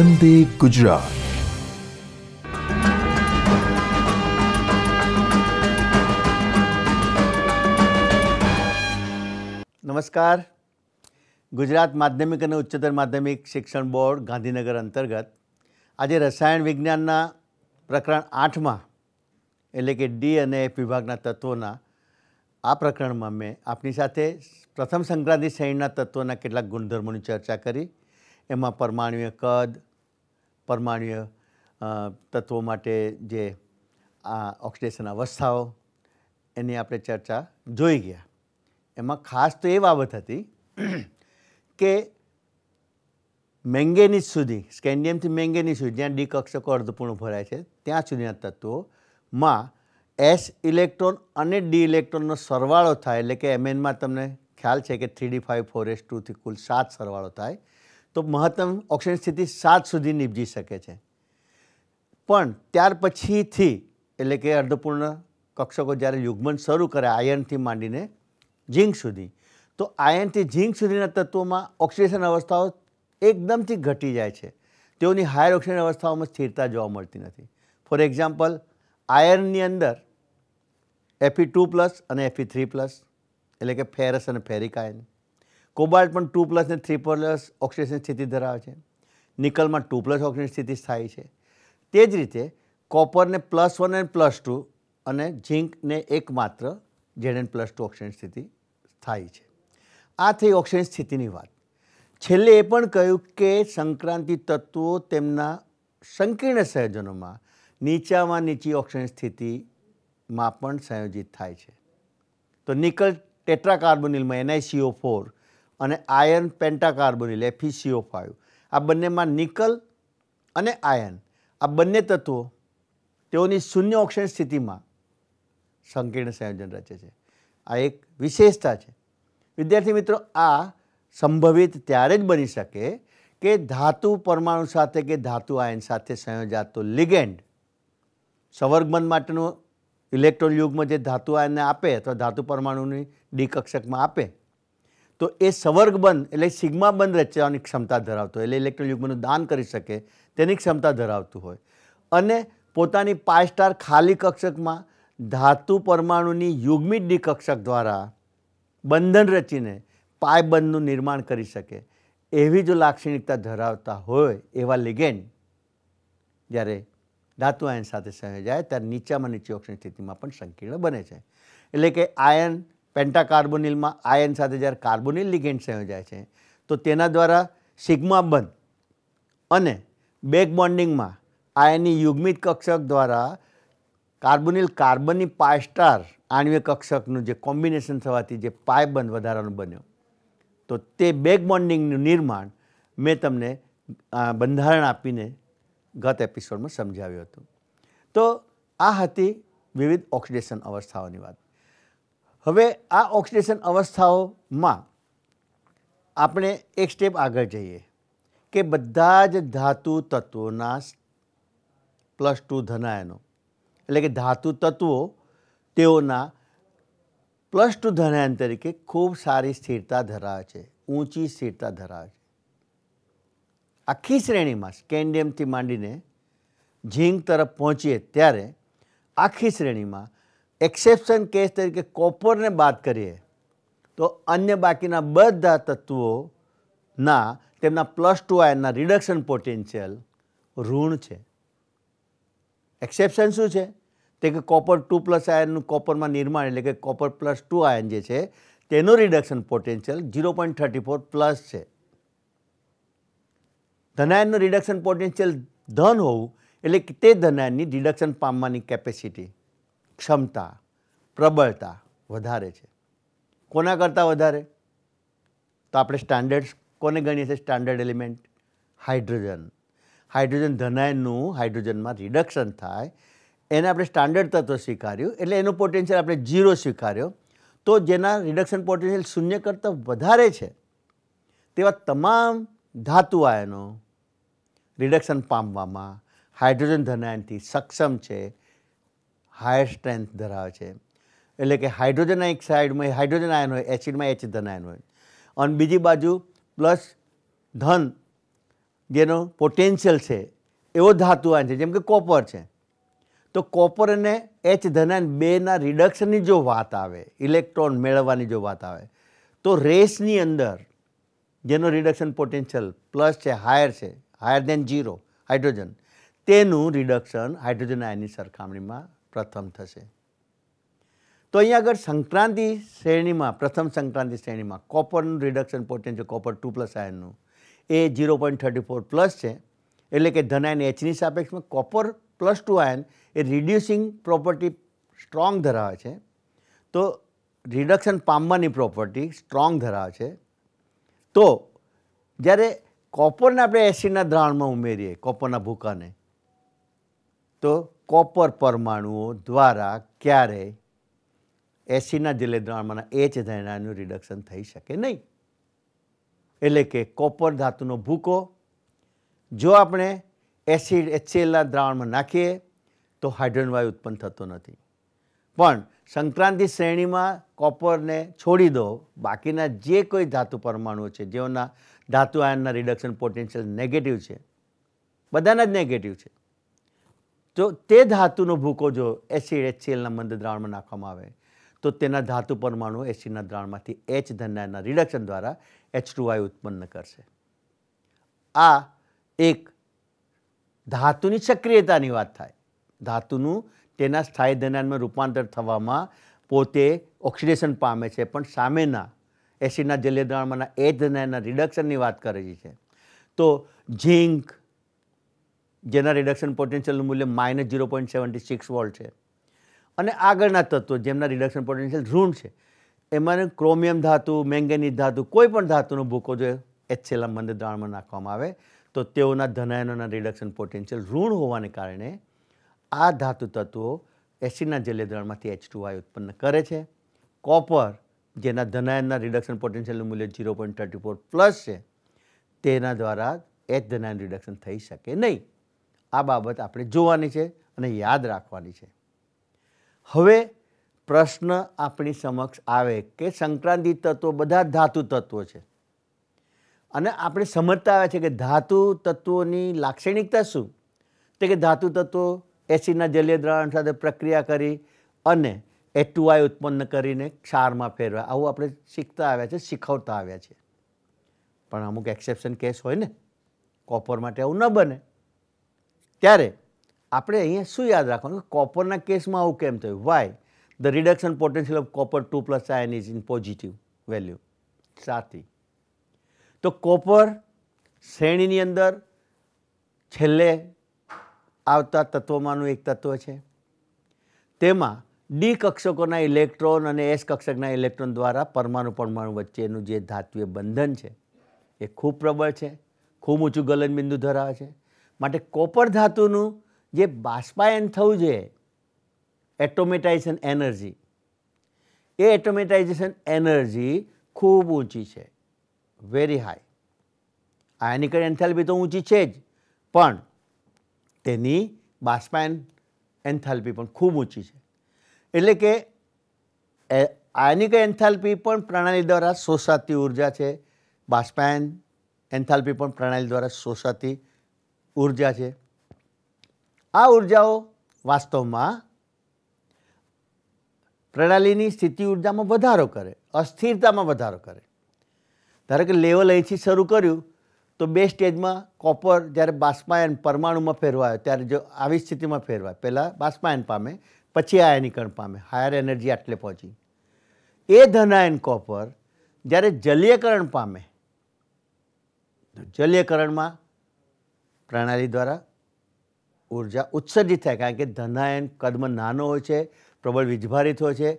નંદે ગુજરાત નમસ્કાર ગુજરાત માધ્યમિક અને ઉચ્ચતર માધ્યમિક શિક્ષણ બોર્ડ ગાંધીનગર અંતર્ગત આજે રસાયણ વિજ્ઞાનના પ્રકરણ 8 માં એટલે કે D અને F વિભાગના તત્વોના આ પ્રકરણમાં મેં આપની સાથે પ્રથમ સંક્રાંતિ શ્રેણીના તત્વોના કેટલાક ગુણધર્મોની ચર્ચા કરી એમાં પરમાણુ એકદ પરમાણુય તત્વો માટે જે આ ઓક્સિડેશન અવસ્થાઓ એની આપણે ચર્ચા જોઈ ગયા એમાં ખાસ તો એ બાબત હતી કે મેંગેનીઝ સુધી સ્કેન્ડિયમથી મેંગેનીઝ સુધી જ્યાં ડીકક્ષકો અર્ધપૂર્ણ ભરાય છે ત્યાં સુધીના તત્વોમાં એસ ઇલેક્ટ્રોન અને ડી ઇલેક્ટ્રોનનો સરવાળો થાય એટલે કે એમએનમાં તમને ખ્યાલ છે કે three D five four S ટુથી કુલ સાત સરવાળો થાય તો મહત્તમ ઓક્સિજન સ્થિતિ સાત સુધી નીપજી શકે છે પણ ત્યાર પછીથી એટલે કે અર્ધપૂર્ણ કક્ષકો જ્યારે યુગ્મન શરૂ કરે આયર્નથી માંડીને ઝીંક સુધી તો આયર્નથી ઝીંક સુધીના તત્વોમાં ઓક્સિડેશન અવસ્થાઓ એકદમથી ઘટી જાય છે તેઓની હાયર ઓક્સિજન અવસ્થાઓમાં સ્થિરતા જોવા મળતી નથી ફોર એક્ઝામ્પલ આયર્નની અંદર એફી ટુ પ્લસ અને એફી થ્રી પ્લસ એટલે કે ફેરસ અને ફેરિક આયર્ન કોબાલ્ટ પણ ટુ પ્લસ ને થ્રી પ્લસ ઓક્સિડેશન સ્થિતિ ધરાવે છે નિકલમાં ટુ પ્લસ ઓક્સિડેશન સ્થિતિ સ્થાયી છે તે જ રીતે કોપરને plus one and plus two અને ઝીંકને એકમાત્ર Z and plus two oxygen સ્થિતિ સ્થાયી છે આ થઈ ઓક્સિજન સ્થિતિની વાત છેલ્લે એ પણ કહ્યું કે સંક્રાંતિ તત્વો તેમના સંકીર્ણ સંયોજનોમાં નીચામાં નીચી ઓક્સિજન સ્થિતિમાં પણ સંયોજિત થાય છે તો નિકલ ટેટ્રાકાર્બોનિલમાં એનઆઈસીઓ ફોર અને iron pentacarbonyl F E C O five e આ બંનેમાં નિકલ અને આયર્ન આ બંને તત્વો તેઓની શૂન્ય ઓક્સિજન સ્થિતિમાં સંકીર્ણ સંયોજન રચે છે આ એક વિશેષતા છે વિદ્યાર્થી મિત્રો આ સંભવિત ત્યારે જ બની શકે કે ધાતુ પરમાણુ સાથે કે ધાતુ આયન સાથે સંયોજાતો લિગેન્ડ સવર્ગમન માટેનું ઇલેક્ટ્રોન યુગમાં જે ધાતુ આયનને આપે અથવા ધાતુ પરમાણુની ડીકક્ષકમાં આપે તો એ સવર્ગ બંધ એટલે સિગ્મા બંધ રચવાની ક્ષમતા ધરાવતો એટલે ઇલેક્ટ્રોન યુગ્મનું દાન કરી શકે તેની ક્ષમતા ધરાવતું હોય અને પોતાની પાય સ્ટાર ખાલી કક્ષકમાં ધાતુ પરમાણુની યુગ્મિત ડી કક્ષક દ્વારા બંધન રચીને પાયબંધનું નિર્માણ કરી શકે એવી જો લાક્ષણિકતા ધરાવતા હોય એવા લિગેન્ડ જ્યારે ધાતુ આયન સાથે સહેજાય ત્યારે નીચામાં નીચી ઓક્સિજન સ્થિતિમાં પણ સંકીર્ણ બને છે એટલે કે આયન પેન્ટાકાર્બોનિલમાં આયન સાથે જ્યારે કાર્બોનિલ લિગેન્ડ સંયોજાય છે તો તેના દ્વારા સિગ્મા બંધ અને બેક બોન્ડિંગમાં આયનની યુગ્મિત કક્ષક દ્વારા કાર્બોનિલ કાર્બનની પાયસ્ટાર આણ્વીય કક્ષકનું જે કોમ્બિનેશન થવાથી જે પાય બંધ વધારાનું બન્યો તો તે બેક બોન્ડિંગનું નિર્માણ મેં તમને બંધારણ આપીને ગત એપિસોડમાં સમજાવ્યું હતું તો આ હતી વિવિધ ઓક્સિડેશન અવસ્થાઓની વાત હવે આ ઓક્સિડેશન અવસ્થાઓમાં આપણે એક સ્ટેપ આગળ જઈએ કે બધા જ ધાતુ તત્વોના પ્લસ ટુ ધનાયનો એટલે કે ધાતુ તત્વો તેઓના પ્લસ ટુ ધનાયન તરીકે ખૂબ સારી સ્થિરતા ધરાવે છે ઊંચી સ્થિરતા ધરાવે છે આખી શ્રેણીમાં સ્કેન્ડિયમથી માંડીને ઝીંક તરફ પહોંચીએ ત્યારે આખી શ્રેણીમાં એક્સેપ્શન કેસ તરીકે કોપરને બાદ કરીએ તો અન્ય બાકીના બધા તત્વોના તેમના પ્લસ ટુ આયનના રિડક્શન પોટેન્શિયલ ઋણ છે એક્સેપ્શન શું છે તે કે કોપર ટુ પ્લસ આયનનું કોપરમાં નિર્માણ એટલે કે કોપર પ્લસ ટુ આયન જે છે તેનું reduction potential zero point thirty four plus છે ધનાયનનું રિડક્શન પોટેન્શિયલ ધન હોવું એટલે તે ધનાયનની રિડક્શન પામવાની કેપેસિટી ક્ષમતા પ્રબળતા વધારે છે કોના કરતાં વધારે તો આપણે સ્ટાન્ડર્ડ્સ કોને ગણીએ છીએ સ્ટાન્ડર્ડ એલિમેન્ટ હાઇડ્રોજન હાઇડ્રોજન ધનાયનનું હાઇડ્રોજનમાં રિડક્શન થાય એને આપણે સ્ટાન્ડર્ડ તત્વ સ્વીકાર્યું એટલે એનું પોટેન્શિયલ આપણે ઝીરો સ્વીકાર્યો તો જેના રિડક્શન પોટેન્શિયલ શૂન્ય કરતાં વધારે છે તેવા તમામ ધાતુ આયનો રિડક્શન પામવામાં હાઇડ્રોજન ધનાયનથી સક્ષમ છે હાયર સ્ટ્રેન્થ ધરાવે છે એટલે કે હાઇડ્રોજન એક સાઇડમાં હાઇડ્રોજન આયન હોય એસિડમાં એચ ધન આયન હોય અને બીજી બાજુ પ્લસ ધન જેનો પોટેન્શિયલ છે એવો ધાતુ આયન છે જેમ કે કોપર છે તો કોપર અને એચ ધન બેના રિડક્શનની જો વાત આવે ઇલેક્ટ્રોન મેળવવાની જો વાત આવે તો રેસની અંદર જેનો રિડક્શન પોટેન્શિયલ પ્લસ છે હાયર છે હાયર દેન ઝીરો હાઇડ્રોજન તેનું રિડક્શન હાઇડ્રોજન આયનની સરખામણીમાં પ્રથમ થશે તો અહીંયા આગળ સંક્રાંતિ શ્રેણીમાં પ્રથમ સંક્રાંતિ શ્રેણીમાં કોપરનું reduction potential copper two plus આયનનું એ zero point thirty four plus છે એટલે કે ધનાયન એચની સાપેક્ષમાં કોપર પ્લસ ટુ આયન એ રિડ્યુસિંગ પ્રોપર્ટી સ્ટ્રોંગ ધરાવે છે તો રિડક્શન પામવાની પ્રોપર્ટી સ્ટ્રોંગ ધરાવે છે તો જ્યારે કોપરને આપણે એસિડના દ્રાવણમાં ઉમેરીએ કોપરના ભૂકાને તો કોપર પરમાણુઓ દ્વારા ક્યારેય એસીના દિલે દ્રાવણમાંના એચ ધનાનું રિડક્શન થઈ શકે નહીં એટલે કે કોપર ધાતુનો ભૂકો જો આપણે એસિડ એચસીએલના દ્રાવણમાં નાખીએ તો હાઇડ્રોન વાયુ ઉત્પન્ન થતો નથી પણ સંક્રાંતિ શ્રેણીમાં કોપરને છોડી દો બાકીના જે કોઈ ધાતુ પરમાણુઓ છે જેઓના ધાતુ આયનના રિડક્શન પોટેન્શિયલ નેગેટિવ છે બધાના જ નેગેટિવ છે તો તે ધાતુનો ભૂકો જો એસિડ એચસીએલના મંદ દ્રાવણમાં નાખવામાં આવે તો તેના ધાતુ પરમાણુ એસિડના દ્રાવણમાંથી એચ ધનાના રિડક્શન દ્વારા એચ ટુ વાયુ ઉત્પન્ન કરશે આ એક ધાતુની સક્રિયતાની વાત થાય ધાતુનું તેના સ્થાયી ધનાનમાં રૂપાંતર થવામાં પોતે ઓક્સિડેશન પામે છે પણ સામેના એસિડના જલીય દ્રાવણમાંના એચ ધનાના રિડક્શનની વાત કરેલી છે તો ઝીંક જેના રિડક્શન પોટેન્શિયલનું મૂલ્ય minus zero point seventy six volt છે અને આગળના તત્વો જેમના રિડક્શન પોટેન્શિયલ ઋણ છે એમાં ક્રોમિયમ ધાતુ મેંગેનીઝ ધાતુ કોઈ પણ ધાતુનો ભૂકો જો એચસીએલના મંદિર દ્રાવણમાં નાખવામાં આવે તો તેઓના ધનાયનોના રિડક્શન પોટેન્શિયલ ઋણ હોવાને કારણે આ ધાતુ તત્વો એસિડના જલીય દ્રાવણમાંથી એચ ટુ વાય ઉત્પન્ન કરે છે કોપર જેના ધનાયનના રિડક્શન પોટેન્શિયલનું મૂલ્ય zero point thirty four plus છે તેના દ્વારા એચ ધનાયન રિડક્શન થઈ શકે નહીં આ બાબત આપણે જોવાની છે અને યાદ રાખવાની છે હવે પ્રશ્ન આપણી સમક્ષ આવે કે સંક્રાંતિ તત્વો બધા ધાતુ તત્વો છે અને આપણે સમજતા આવે છે કે ધાતુ તત્વોની લાક્ષણિકતા શું તે કે ધાતુ તત્વો એસિડના જલીય દ્રાવણ સાથે પ્રક્રિયા કરી અને એટુઆઈ ઉત્પન્ન કરીને ક્ષારમાં ફેરવા આવું આપણે શીખતા આવ્યા છે શીખવતા આવ્યા છે પણ અમુક એક્સેપ્શન કેસ હોય ને કોપર માટે આવું ન બને ત્યારે આપણે અહીંયા શું યાદ રાખવાનું કે કોપરના કેસમાં આવું કેમ થયું why the reduction potential of copper two plus ion is in positive value સાથી તો કોપર શ્રેણીની અંદર છેલ્લે આવતા તત્વોમાંનું એક તત્વ છે તેમાં ડી કક્ષકોના ઇલેક્ટ્રોન અને એસ કક્ષકના ઇલેક્ટ્રોન દ્વારા પરમાણુ પરમાણુ વચ્ચેનું જે ધાત્વીય બંધન છે એ ખૂબ પ્રબળ છે ખૂબ ઊંચું ગલનબિંદુ ધરાવે છે માટે કોપર ધાતુનું જે બાષ્પાયન થવું જોઈએ એટોમેટાઇઝેશન એનર્જી એ એટોમેટાઇઝેશન એનર્જી ખૂબ ઊંચી છે વેરી હાઈ આયનિકલ એન્થાલ્પી તો ઊંચી છે જ પણ તેની બાષ્પાયન એન્થાલ્પી પણ ખૂબ ઊંચી છે એટલે કે આયનિક એન્થાલ્પી પણ પ્રણાલી દ્વારા શોષાતી ઉર્જા છે બાષ્પાયન એન્થાલ્પી પણ પ્રણાલી દ્વારા શોષાતી ઉર્જા છે આ ઉર્જાઓ વાસ્તવમાં પ્રણાલીની સ્થિતિ ઉર્જામાં વધારો કરે અસ્થિરતામાં વધારો કરે ધારો કે લેવલ અહીંથી શરૂ કર્યું તો બે સ્ટેજમાં કોપર જ્યારે બાષ્પાયન પરમાણુમાં ફેરવાયો ત્યારે જો આવી સ્થિતિમાં ફેરવાય પહેલાં બાષ્પાયન પામે પછી આયનીકરણ પામે હાયર એનર્જી આટલે પહોંચી એ ધનાયન કોપર જ્યારે જલીયકરણ પામે તો જલીયકરણમાં પ્રણાલી દ્વારા ઉર્જા ઉત્સર્જિત થાય કારણ કે ધનાયન કદમ નાનો હોય છે પ્રબળ વિજભારિત હોય છે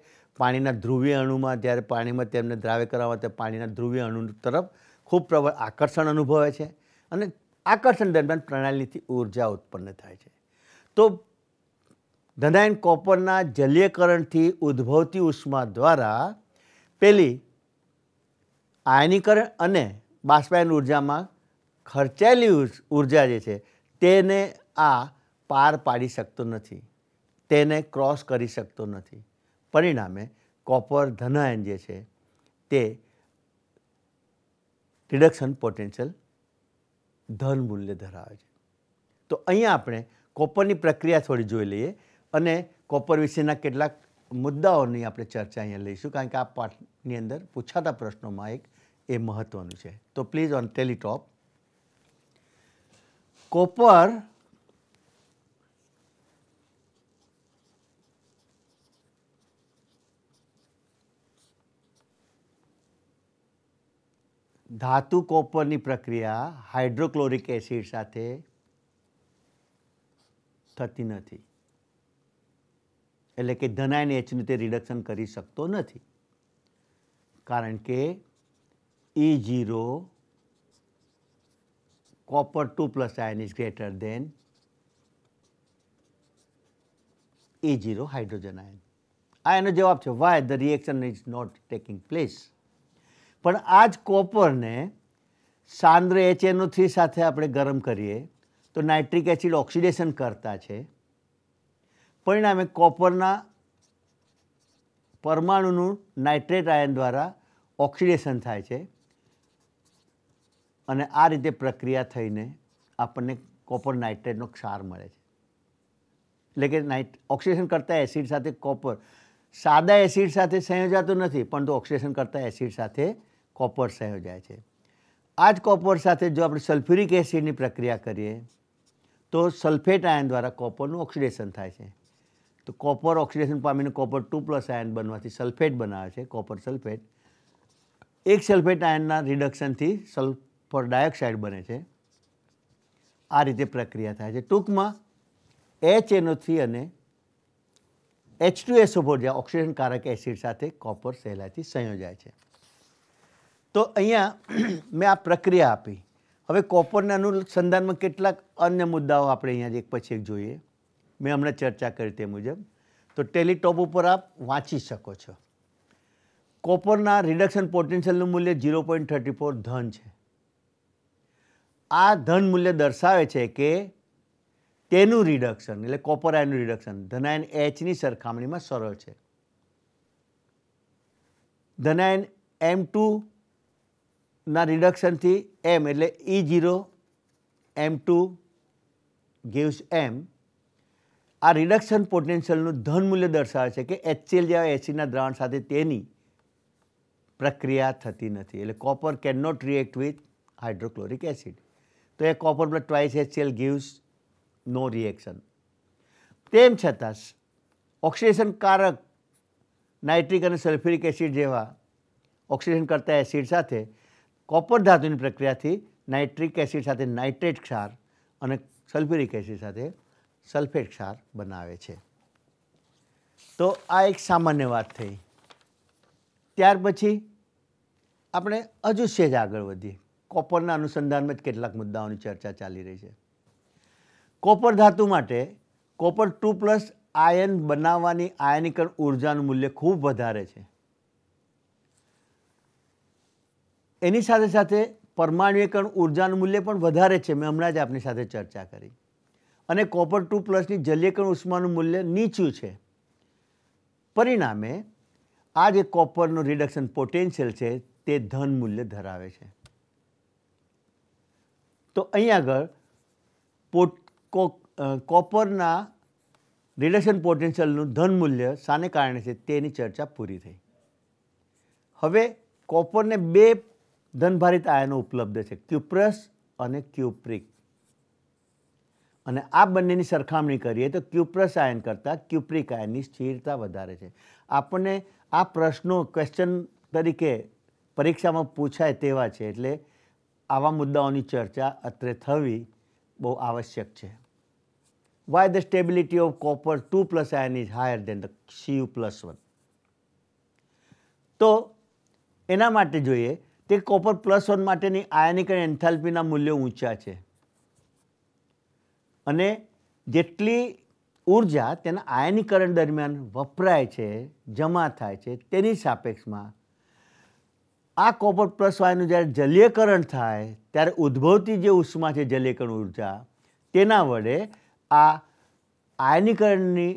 પાણીના ધ્રુવીય અણુમાં જ્યારે પાણીમાં તેમને દ્રાવ્ય કરાવવા તે પાણીના ધ્રુવીય અણુ તરફ ખૂબ પ્રબળ આકર્ષણ અનુભવે છે અને આકર્ષણ દરમિયાન પ્રણાલીથી ઉર્જા ઉત્પન્ન થાય છે તો ધનાયન કોપરના જલીયકરણથી ઉદ્ભવતી ઉષ્મા દ્વારા પેલી આયનીકરણ અને બાષ્પાયન ઉર્જામાં ખર્ચાયેલી ઉર્જા જે છે તેને આ પાર પાડી શકતો નથી તેને ક્રોસ કરી શકતો નથી પરિણામે કોપર ધનાયન જે છે તે રિડક્શન પોટેન્શિયલ ધન મૂલ્ય ધરાવે છે તો અહીંયા આપણે કોપરની પ્રક્રિયા થોડી જોઈ લઈએ અને કોપર વિશેના કેટલાક મુદ્દાઓની આપણે ચર્ચા અહીંયા લઈશું કારણ કે આ પાઠની અંદર પૂછાતા પ્રશ્નોમાં એક એ મહત્ત્વનું છે તો પ્લીઝ ઓન ટેલિટોપ કોપર ધાતુ કોપરની પ્રક્રિયા હાઇડ્રોક્લોરિક એસિડ સાથે થતી નથી એટલે કે ધનાયન એચનું તે રિડક્શન કરી શકતો નથી કારણ કે E e zero copper 2 plus ion is greater than A0 hydrogen ion. આ એનો જવાબ છે why the reaction is not taking place પણ આ જ કોપરને સાંદ્ર એચ એચએનઓ થ્રી સાથે આપણે ગરમ કરીએ તો નાઇટ્રિક એસિડ ઓક્સિડેશન કરતા છે પરિણામે કોપરના પરમાણુનું નાઇટ્રેટ આયન દ્વારા ઓક્સિડેશન થાય છે અને આ રીતે પ્રક્રિયા થઈને આપણને કોપર નાઇટ્રેટનો ક્ષાર મળે છે એટલે કે નાઇટ ઓક્સિડેશન કરતાં એસિડ સાથે કોપર સાદા એસિડ સાથે સંયોજાતું નથી પણ તો ઓક્સિજન કરતાં એસિડ સાથે કોપર સંયોજાય છે આ જ કોપર સાથે જો આપણે સલ્ફ્યુરિક એસિડની પ્રક્રિયા કરીએ તો સલ્ફેટ આયન દ્વારા કોપરનું ઓક્સિડેશન થાય છે તો કોપર ઓક્સિડેશન પામીને કોપર ટુ પ્લસ આયન બનવાથી સલ્ફેટ બનાવે છે કોપર સલ્ફેટ એક સલ્ફેટ આયનના રિડક્શનથી સલ્ફ પર ડાયોક્સાઇડ બને છે આ રીતે પ્રક્રિયા થાય છે ટૂંકમાં એચ એનો થ્રી અને એચ ટુ એસો ફોર જે ઓક્સિજનકારક એસિડ સાથે કોપર સહેલાથી સંયોજાય છે તો અહીંયા મેં આ પ્રક્રિયા આપી હવે કોપરના અનુસંધાનમાં કેટલાક અન્ય મુદ્દાઓ આપણે અહીંયા એક પછી એક જોઈએ મેં હમણાં ચર્ચા કરી તે મુજબ તો ટેલિટોપ ઉપર આપ વાંચી શકો છો કોપરના રિડક્શન પોટેન્શિયલનું મૂલ્ય ઝીરો પોઈન્ટ થર્ટી ફોર ધન છે આ ધન મૂલ્ય દર્શાવે છે કે તેનું રિડક્શન એટલે કોપર આયનનું રિડક્શન ધનાયન એચની સરખામણીમાં સરળ છે ધનાયન એમ ટુના રિડક્શનથી એમ એટલે E zero M two gives M આ રિડક્શન પોટેન્શિયલનું ધન મૂલ્ય દર્શાવે છે કે એચસીએલ જેવા એસીના દ્રાવણ સાથે તેની પ્રક્રિયા થતી નથી એટલે copper can not react with hydrochloric acid તો એ copper blood twice HCl gives no reaction તેમ છતાં ઓક્સિડેશન કારક નાઇટ્રિક અને સલ્ફ્યુરિક એસિડ જેવા ઓક્સિડેશન કરતા એસિડ સાથે કોપર ધાતુની પ્રક્રિયાથી નાઇટ્રિક એસિડ સાથે નાઇટ્રેટ ક્ષાર અને સલ્ફ્યુરિક એસિડ સાથે સલ્ફેટ ક્ષાર બનાવે છે તો આ એક સામાન્ય વાત થઈ ત્યાર પછી આપણે હજુ સેજ આગળ વધીએ કોપરના અનુસંધાનમાં જ કેટલાક મુદ્દાઓની ચર્ચા ચાલી રહી છે કોપર ધાતુ માટે કોપર ટુ પ્લસ આયન બનાવવાની આયનીકરણ ઉર્જાનું મૂલ્ય ખૂબ વધારે છે એની સાથે સાથે પરમાણુકરણ ઉર્જાનું મૂલ્ય પણ વધારે છે મેં હમણાં જ આપની સાથે ચર્ચા કરી અને કોપર ટુ પ્લસની જલ્યકરણ ઉષ્માનું મૂલ્ય નીચું છે પરિણામે આ જે કોપરનું રિડક્શન પોટેન્શિયલ છે તે ધન મૂલ્ય ધરાવે છે તો અહીં આગળ પોટ કોપરના રિલેશન પોટેન્શિયલનું ધન મૂલ્ય શાને કારણે છે તેની ચર્ચા પૂરી થઈ હવે કોપરને બે ધનભારિત આયનો ઉપલબ્ધ છે ક્યુપ્રસ અને ક્યુપ્રિક અને આ બંનેની સરખામણી કરીએ તો ક્યુપ્રસ આયન કરતાં ક્યુપ્રિક આયનની સ્થિરતા વધારે છે આપણને આ પ્રશ્નો ક્વેશ્ચન તરીકે પરીક્ષામાં પૂછાય તેવા છે એટલે આવા મુદ્દાઓની ચર્ચા અત્રે થવી બહુ આવશ્યક છે why the stability of copper two plus ion is higher than the CU plus one તો એના માટે જોઈએ તે કોપર પ્લસ વન માટેની આયનિક અને એન્થાલ્પીના મૂલ્યો ઊંચા છે અને જેટલી ઉર્જા તેના આયનીકરણ દરમિયાન વપરાય છે જમા થાય છે તેની સાપેક્ષમાં આ કોપર પ્લસ વાયનું જ્યારે જલીયકરણ થાય ત્યારે ઉદ્ભવતી જે ઉષ્મા છે જલીયકરણ ઉર્જા તેના વડે આ આયનીકરણની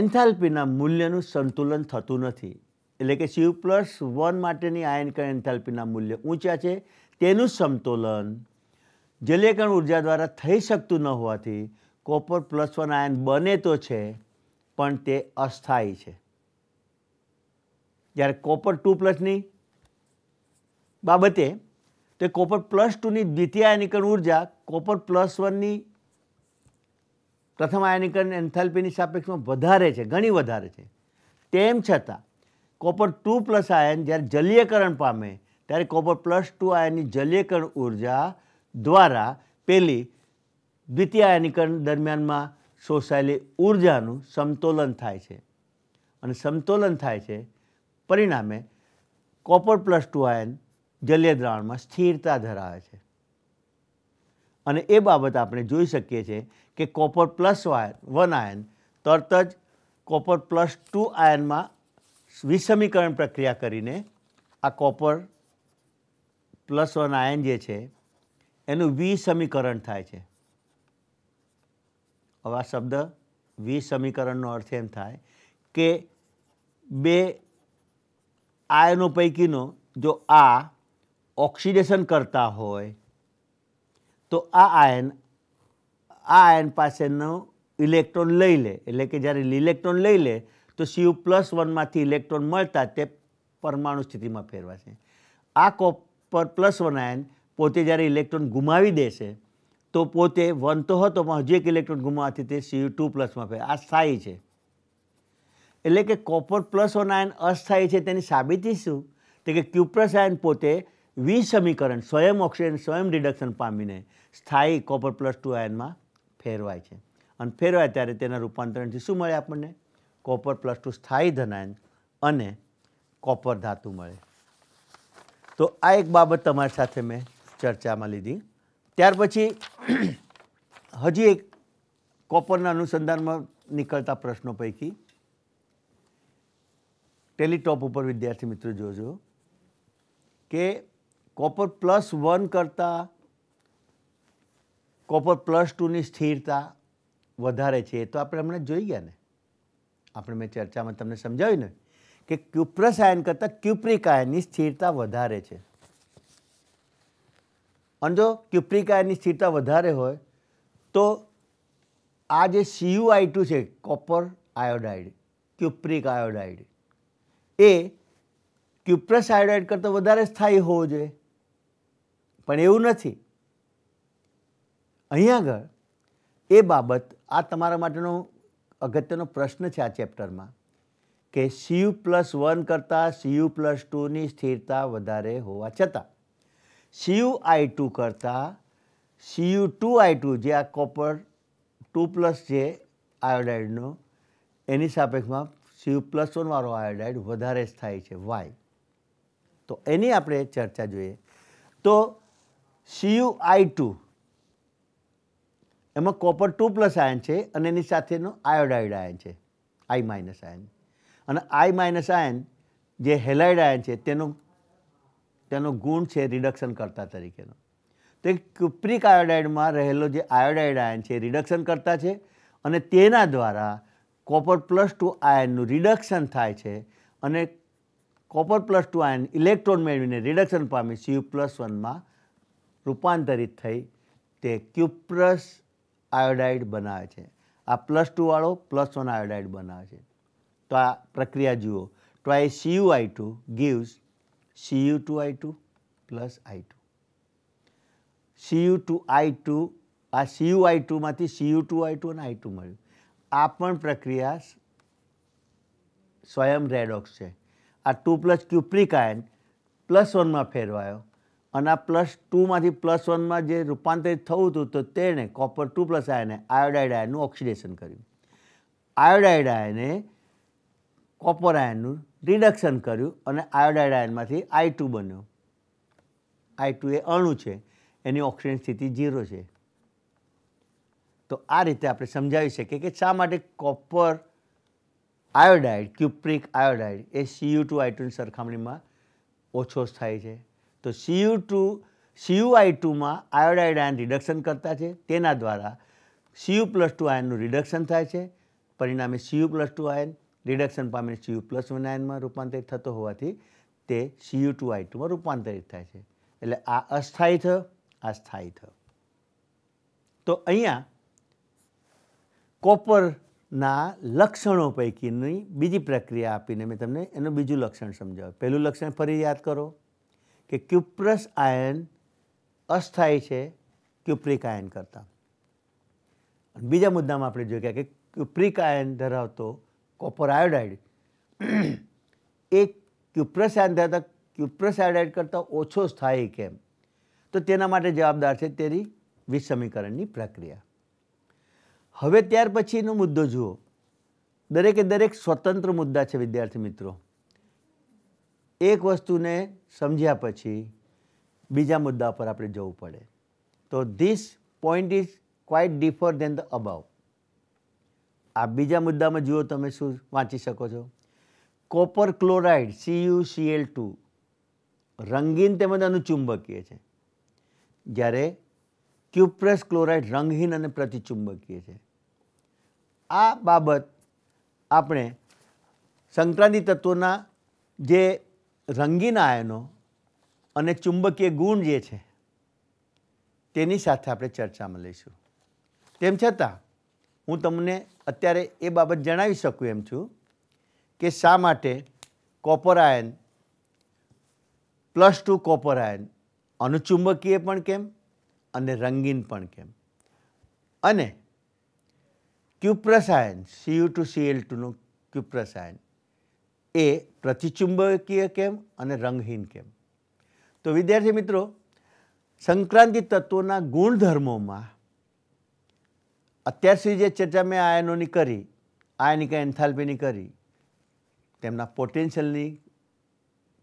એન્થાલ્પીના મૂલ્યનું સંતુલન થતું નથી એટલે કે સીયુ પ્લસ વન માટેની આયનીકરણ એન્થાલ્પીના મૂલ્ય ઊંચા છે તેનું સંતુલન જલીયકરણ ઉર્જા દ્વારા થઈ શકતું ન હોવાથી કોપર પ્લસ વન આયન બને તો છે પણ તે અસ્થાયી છે જ્યારે કોપર ટુ પ્લસની બાબતે તે કોપર પ્લસ ટુની દ્વિતીય આયનીકરણ ઉર્જા કોપર પ્લસ વનની પ્રથમ આયનીકરણ એન્થાલ્પીની સાપેક્ષમાં વધારે છે ઘણી વધારે છે તેમ છતાં કોપર ટુ પ્લસ આયન જ્યારે જલીયકરણ પામે ત્યારે કોપર પ્લસ ટુ આયનની જલીયકરણ ઉર્જા દ્વારા પેલી દ્વિતીય આયનીકરણ દરમિયાનમાં શોષાયેલી ઉર્જાનું સમતોલન થાય છે અને સમતોલન થાય છે પરિણામે કોપર પ્લસ ટુ આયન જલીય દ્રાવણમાં સ્થિરતા ધરાવે છે અને એ બાબત આપણે જોઈ શકીએ છીએ કે કોપર પ્લસ વાયન વન આયન તરત જ કોપર પ્લસ ટુ આયનમાં વિસમીકરણ પ્રક્રિયા કરીને આ કોપર પ્લસ વન આયન જે છે એનું વિસમીકરણ થાય છે હવે આ શબ્દ વિસમીકરણનો અર્થ એમ થાય કે બે આયનો પૈકીનો જો આ ઓક્સિડેશન કરતા હોય તો આ આયન આ આયન પાસેનો ઇલેક્ટ્રોન લઈ લે એટલે કે જ્યારે ઇલેક્ટ્રોન લઈ લે તો સીયુ પ્લસ વનમાંથી ઇલેક્ટ્રોન મળતા તે પરમાણુ સ્થિતિમાં ફેરવાશે આ કોપર પ્લસ વન આયન પોતે જ્યારે ઇલેક્ટ્રોન ગુમાવી દેશે તો પોતે વન તો હતો પણ હજી એક ઇલેક્ટ્રોન ગુમાવવાથી તે સીયુ ટુ પ્લસમાં ફેર આ સ્થાયી છે એટલે કે કોપર પ્લસ વન આયન અસ્થાયી છે તેની સાબિતી શું તો કે ક્યુપ્રસ આયન પોતે વિસમીકરણ સ્વયં ઓક્સિજન સ્વયં રિડક્શન પામીને સ્થાયી કોપર પ્લસ ટુ આયનમાં ફેરવાય છે અને ફેરવાય ત્યારે તેના રૂપાંતરણથી શું મળે આપણને કોપર પ્લસ ટુ સ્થાયી ધનાયન અને કોપર ધાતુ મળે તો આ એક બાબત તમારી સાથે મેં ચર્ચામાં લીધી ત્યાર પછી હજી એક કોપરના અનુસંધાનમાં નીકળતા પ્રશ્નો પૈકી ટેલિટોપ ઉપર વિદ્યાર્થી મિત્રો જોજો કે કોપર પ્લસ વન કરતાં કોપર પ્લસ ટુની સ્થિરતા વધારે છે એ તો આપણે હમણાં જોઈ ગયા ને આપણે મેં ચર્ચામાં તમને સમજાવ્યું ને કે ક્યુપ્રસ આયન કરતાં ક્યુપ્રિક આયનની સ્થિરતા વધારે છે અને જો ક્યુપ્રિક આયનની સ્થિરતા વધારે હોય તો આ જે સીયુઆઈ ટુ છે કોપર આયોડાઇડ ક્યુપ્રિક આયોડાઇડ એ ક્યુપ્રસ આયોડાઇડ કરતાં વધારે સ્થાયી હોવો જોઈએ પણ એવું નથી અહીં આગળ એ બાબત આ તમારા માટેનો અગત્યનો પ્રશ્ન છે આ ચેપ્ટરમાં કે સીયુ પ્લસ વન કરતાં સીયુ પ્લસ ટુની સ્થિરતા વધારે હોવા છતાં સીયુ આઈ ટુ કરતાં સીયુ ટુ આઈ ટુ જે આ કોપર ટુ પ્લસ જે આયોડાઇડનો એની સાપેક્ષમાં સીયુ પ્લસ વનવાળો આયોડાઇડ વધારે જ થાય છે વાય તો એની આપણે ચર્ચા જોઈએ તો સીયુ આઈ ટુ એમાં કોપર ટુ પ્લસ આયન છે અને એની સાથેનો આયોડાઇડ આયન છે આઈ માઇનસ આયન અને આઈ માઇનસ આયન જે હેલાઇડ આયન છે તેનો તેનો ગુણ છે રિડક્શન કરતા તરીકેનો તો એક કુપ્રિક આયોડાઇડમાં રહેલો જે આયોડાઇડ આયન છે રિડક્શન કરતા છે અને તેના દ્વારા કોપર પ્લસ ટુ આયનનું રિડક્શન થાય છે અને copper plus two ion electron મેળવીને રિડક્શન પામી સીયુ પ્લસ વનમાં રૂપાંતરિત થઈ તે ક્યુપ્રસ આયોડાઇડ બનાવે છે આ પ્લસ ટુવાળો પ્લસ વન આયોડાઇડ બનાવે છે તો આ પ્રક્રિયા જુઓ તો આ એ CU I two gives CU two I two plus I two CU two I two આ સીયુ આઈ ટુમાંથી સીયુ ટુ આઈ ટુ અને આઈ ટુ મળ્યું આ પણ પ્રક્રિયા સ્વયં રેડોક્સ છે આ ટુ પ્લસ ક્યુપ્રિકાયન પ્લસ વનમાં ફેરવાયો અને આ પ્લસ ટુમાંથી પ્લસ વનમાં જે રૂપાંતરિત થવું હતું તો તેણે કોપર ટુ પ્લસ આયને આયોડાઇડ આયનનું ઓક્સિડેશન કર્યું આયોડાઇડ આયને કોપર આયનનું રિડક્શન કર્યું અને આયોડાઇડ આયનમાંથી આઈ ટુ બન્યો આઈ ટુ એ અણુ છે એની ઓક્સિજન સ્થિતિ ઝીરો છે તો આ રીતે આપણે સમજાવી શકીએ કે શા માટે કોપર આયોડાઇડ ક્યુપ્રિક આયોડાઇડ એ સીયુ ટુ આઈ ટુની સરખામણીમાં ઓછો થાય છે તો સીયુ ટુ સીયુઆઈ ટુમાં આયોડાઇડ આયન રિડક્શન કરતા છે તેના દ્વારા સીયુ પ્લસ ટુ આયનનું રિડક્શન થાય છે પરિણામે CU plus two ion reduction પામીને સીયુ પ્લસ વન આયનમાં રૂપાંતરિત થતો હોવાથી તે સીયુ ટુ આઈ ટુમાં રૂપાંતરિત થાય છે એટલે આ અસ્થાયી થ આ સ્થાયી થ તો અહીંયા કોપરના લક્ષણો પૈકીની બીજી પ્રક્રિયા આપીને મેં તમને એનું બીજું લક્ષણ સમજાવ્યું પહેલું લક્ષણ ફરી યાદ કરો કે ક્યુપ્રસ આયન અસ્થાયી છે ક્યુપ્રિક આયન કરતાં બીજા મુદ્દામાં આપણે જોઈ ગયા કે ક્યુપ્રિક આયન ધરાવતો કોપર આયોડાઇડ એ ક્યુપ્રસ આયન ધરાવતા ક્યુપ્રસ આયોડાઇડ કરતાં ઓછો સ્થાયી કેમ તો તેના માટે જવાબદાર છે તેની વિસમીકરણની પ્રક્રિયા હવે ત્યાર પછીનો મુદ્દો જુઓ દરેકે દરેક સ્વતંત્ર મુદ્દા છે વિદ્યાર્થી મિત્રો એક વસ્તુને સમજ્યા પછી બીજા મુદ્દા પર આપણે જવું પડે તો this point is quite differ than the above આ બીજા મુદ્દામાં જુઓ તમે શું વાંચી શકો છો copper chloride CU CL two રંગીન તેમજ અનુચુંબકીય છે જ્યારે ક્યુપ્રસ ક્લોરાઇડ રંગહીન અને પ્રતિચુંબકીય છે આ બાબત આપણે સંક્રાંતિ તત્વોના જે રંગીન આયનો અને ચુંબકીય ગુણ જે છે તેની સાથે આપણે ચર્ચામાં લઈશું તેમ છતાં હું તમને અત્યારે એ બાબત જણાવી શકું એમ છું કે શા માટે copper ion plus two copper ion અનુચુંબકીય પણ કેમ અને રંગીન પણ કેમ અને cuprous ion CU two CL ટુનું ક્યુપ્રસ આયન એ પ્રતિચુંબકીય કેમ અને રંગહીન કેમ તો વિદ્યાર્થી મિત્રો સંક્રાંતિ તત્વોના ગુણધર્મોમાં અત્યાર સુધી જે ચર્ચા મેં આયનોની કરી આયનિક એન્થાલ્પીની કરી તેમના પોટેન્શિયલની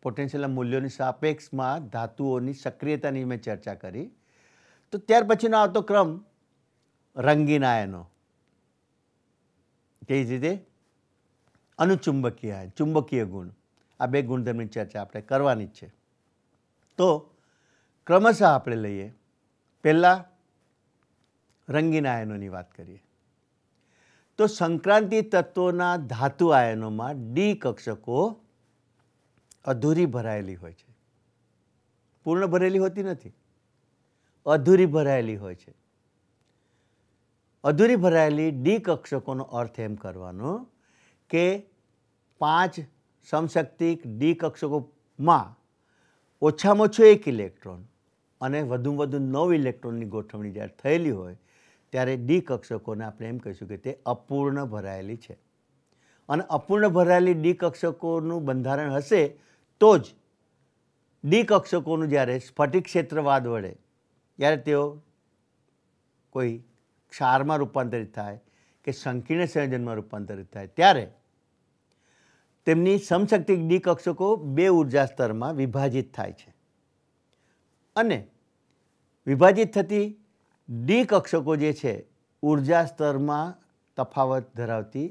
પોટેન્શિયલના મૂલ્યોની સાપેક્ષમાં ધાતુઓની સક્રિયતાની મેં ચર્ચા કરી તો ત્યાર પછીનો આવતો ક્રમ રંગીન આયનો તે જ રીતે અનુચુંબકીય ચુંબકીય ગુણ આ બે ગુણધર્મની ચર્ચા આપણે કરવાની જ છે તો ક્રમશઃ આપણે લઈએ પહેલાં રંગીન આયનોની વાત કરીએ તો સંક્રાંતિ તત્વોના ધાતુ આયનોમાં ડી કક્ષકો અધૂરી ભરાયેલી હોય છે પૂર્ણ ભરેલી હોતી નથી અધૂરી ભરાયેલી હોય છે અધૂરી ભરાયેલી ડી કક્ષકોનો અર્થ એમ કરવાનો કે પાંચ સમશક્તિક ડી કક્ષકોમાં ઓછામાં ઓછો એક ઇલેક્ટ્રોન અને વધુ વધુ નવ ઇલેક્ટ્રોનની ગોઠવણી જ્યારે થયેલી હોય ત્યારે ડી કક્ષકોને આપણે એમ કહીશું કે તે અપૂર્ણ ભરાયેલી છે અને અપૂર્ણ ભરાયેલી ડી કક્ષકોનું બંધારણ હશે તો જ ડી કક્ષકોનું જ્યારે સ્ફટિક ક્ષેત્રવાદ વડે ત્યારે તેઓ કોઈ ક્ષારમાં રૂપાંતરિત થાય કે સંકીર્ણ સંયોજનમાં રૂપાંતરિત થાય ત્યારે તેમની સમશક્તિ ડી કક્ષકો બે ઉર્જા સ્તરમાં વિભાજિત થાય છે અને વિભાજિત થતી ડી કક્ષકો જે છે ઉર્જા સ્તરમાં તફાવત ધરાવતી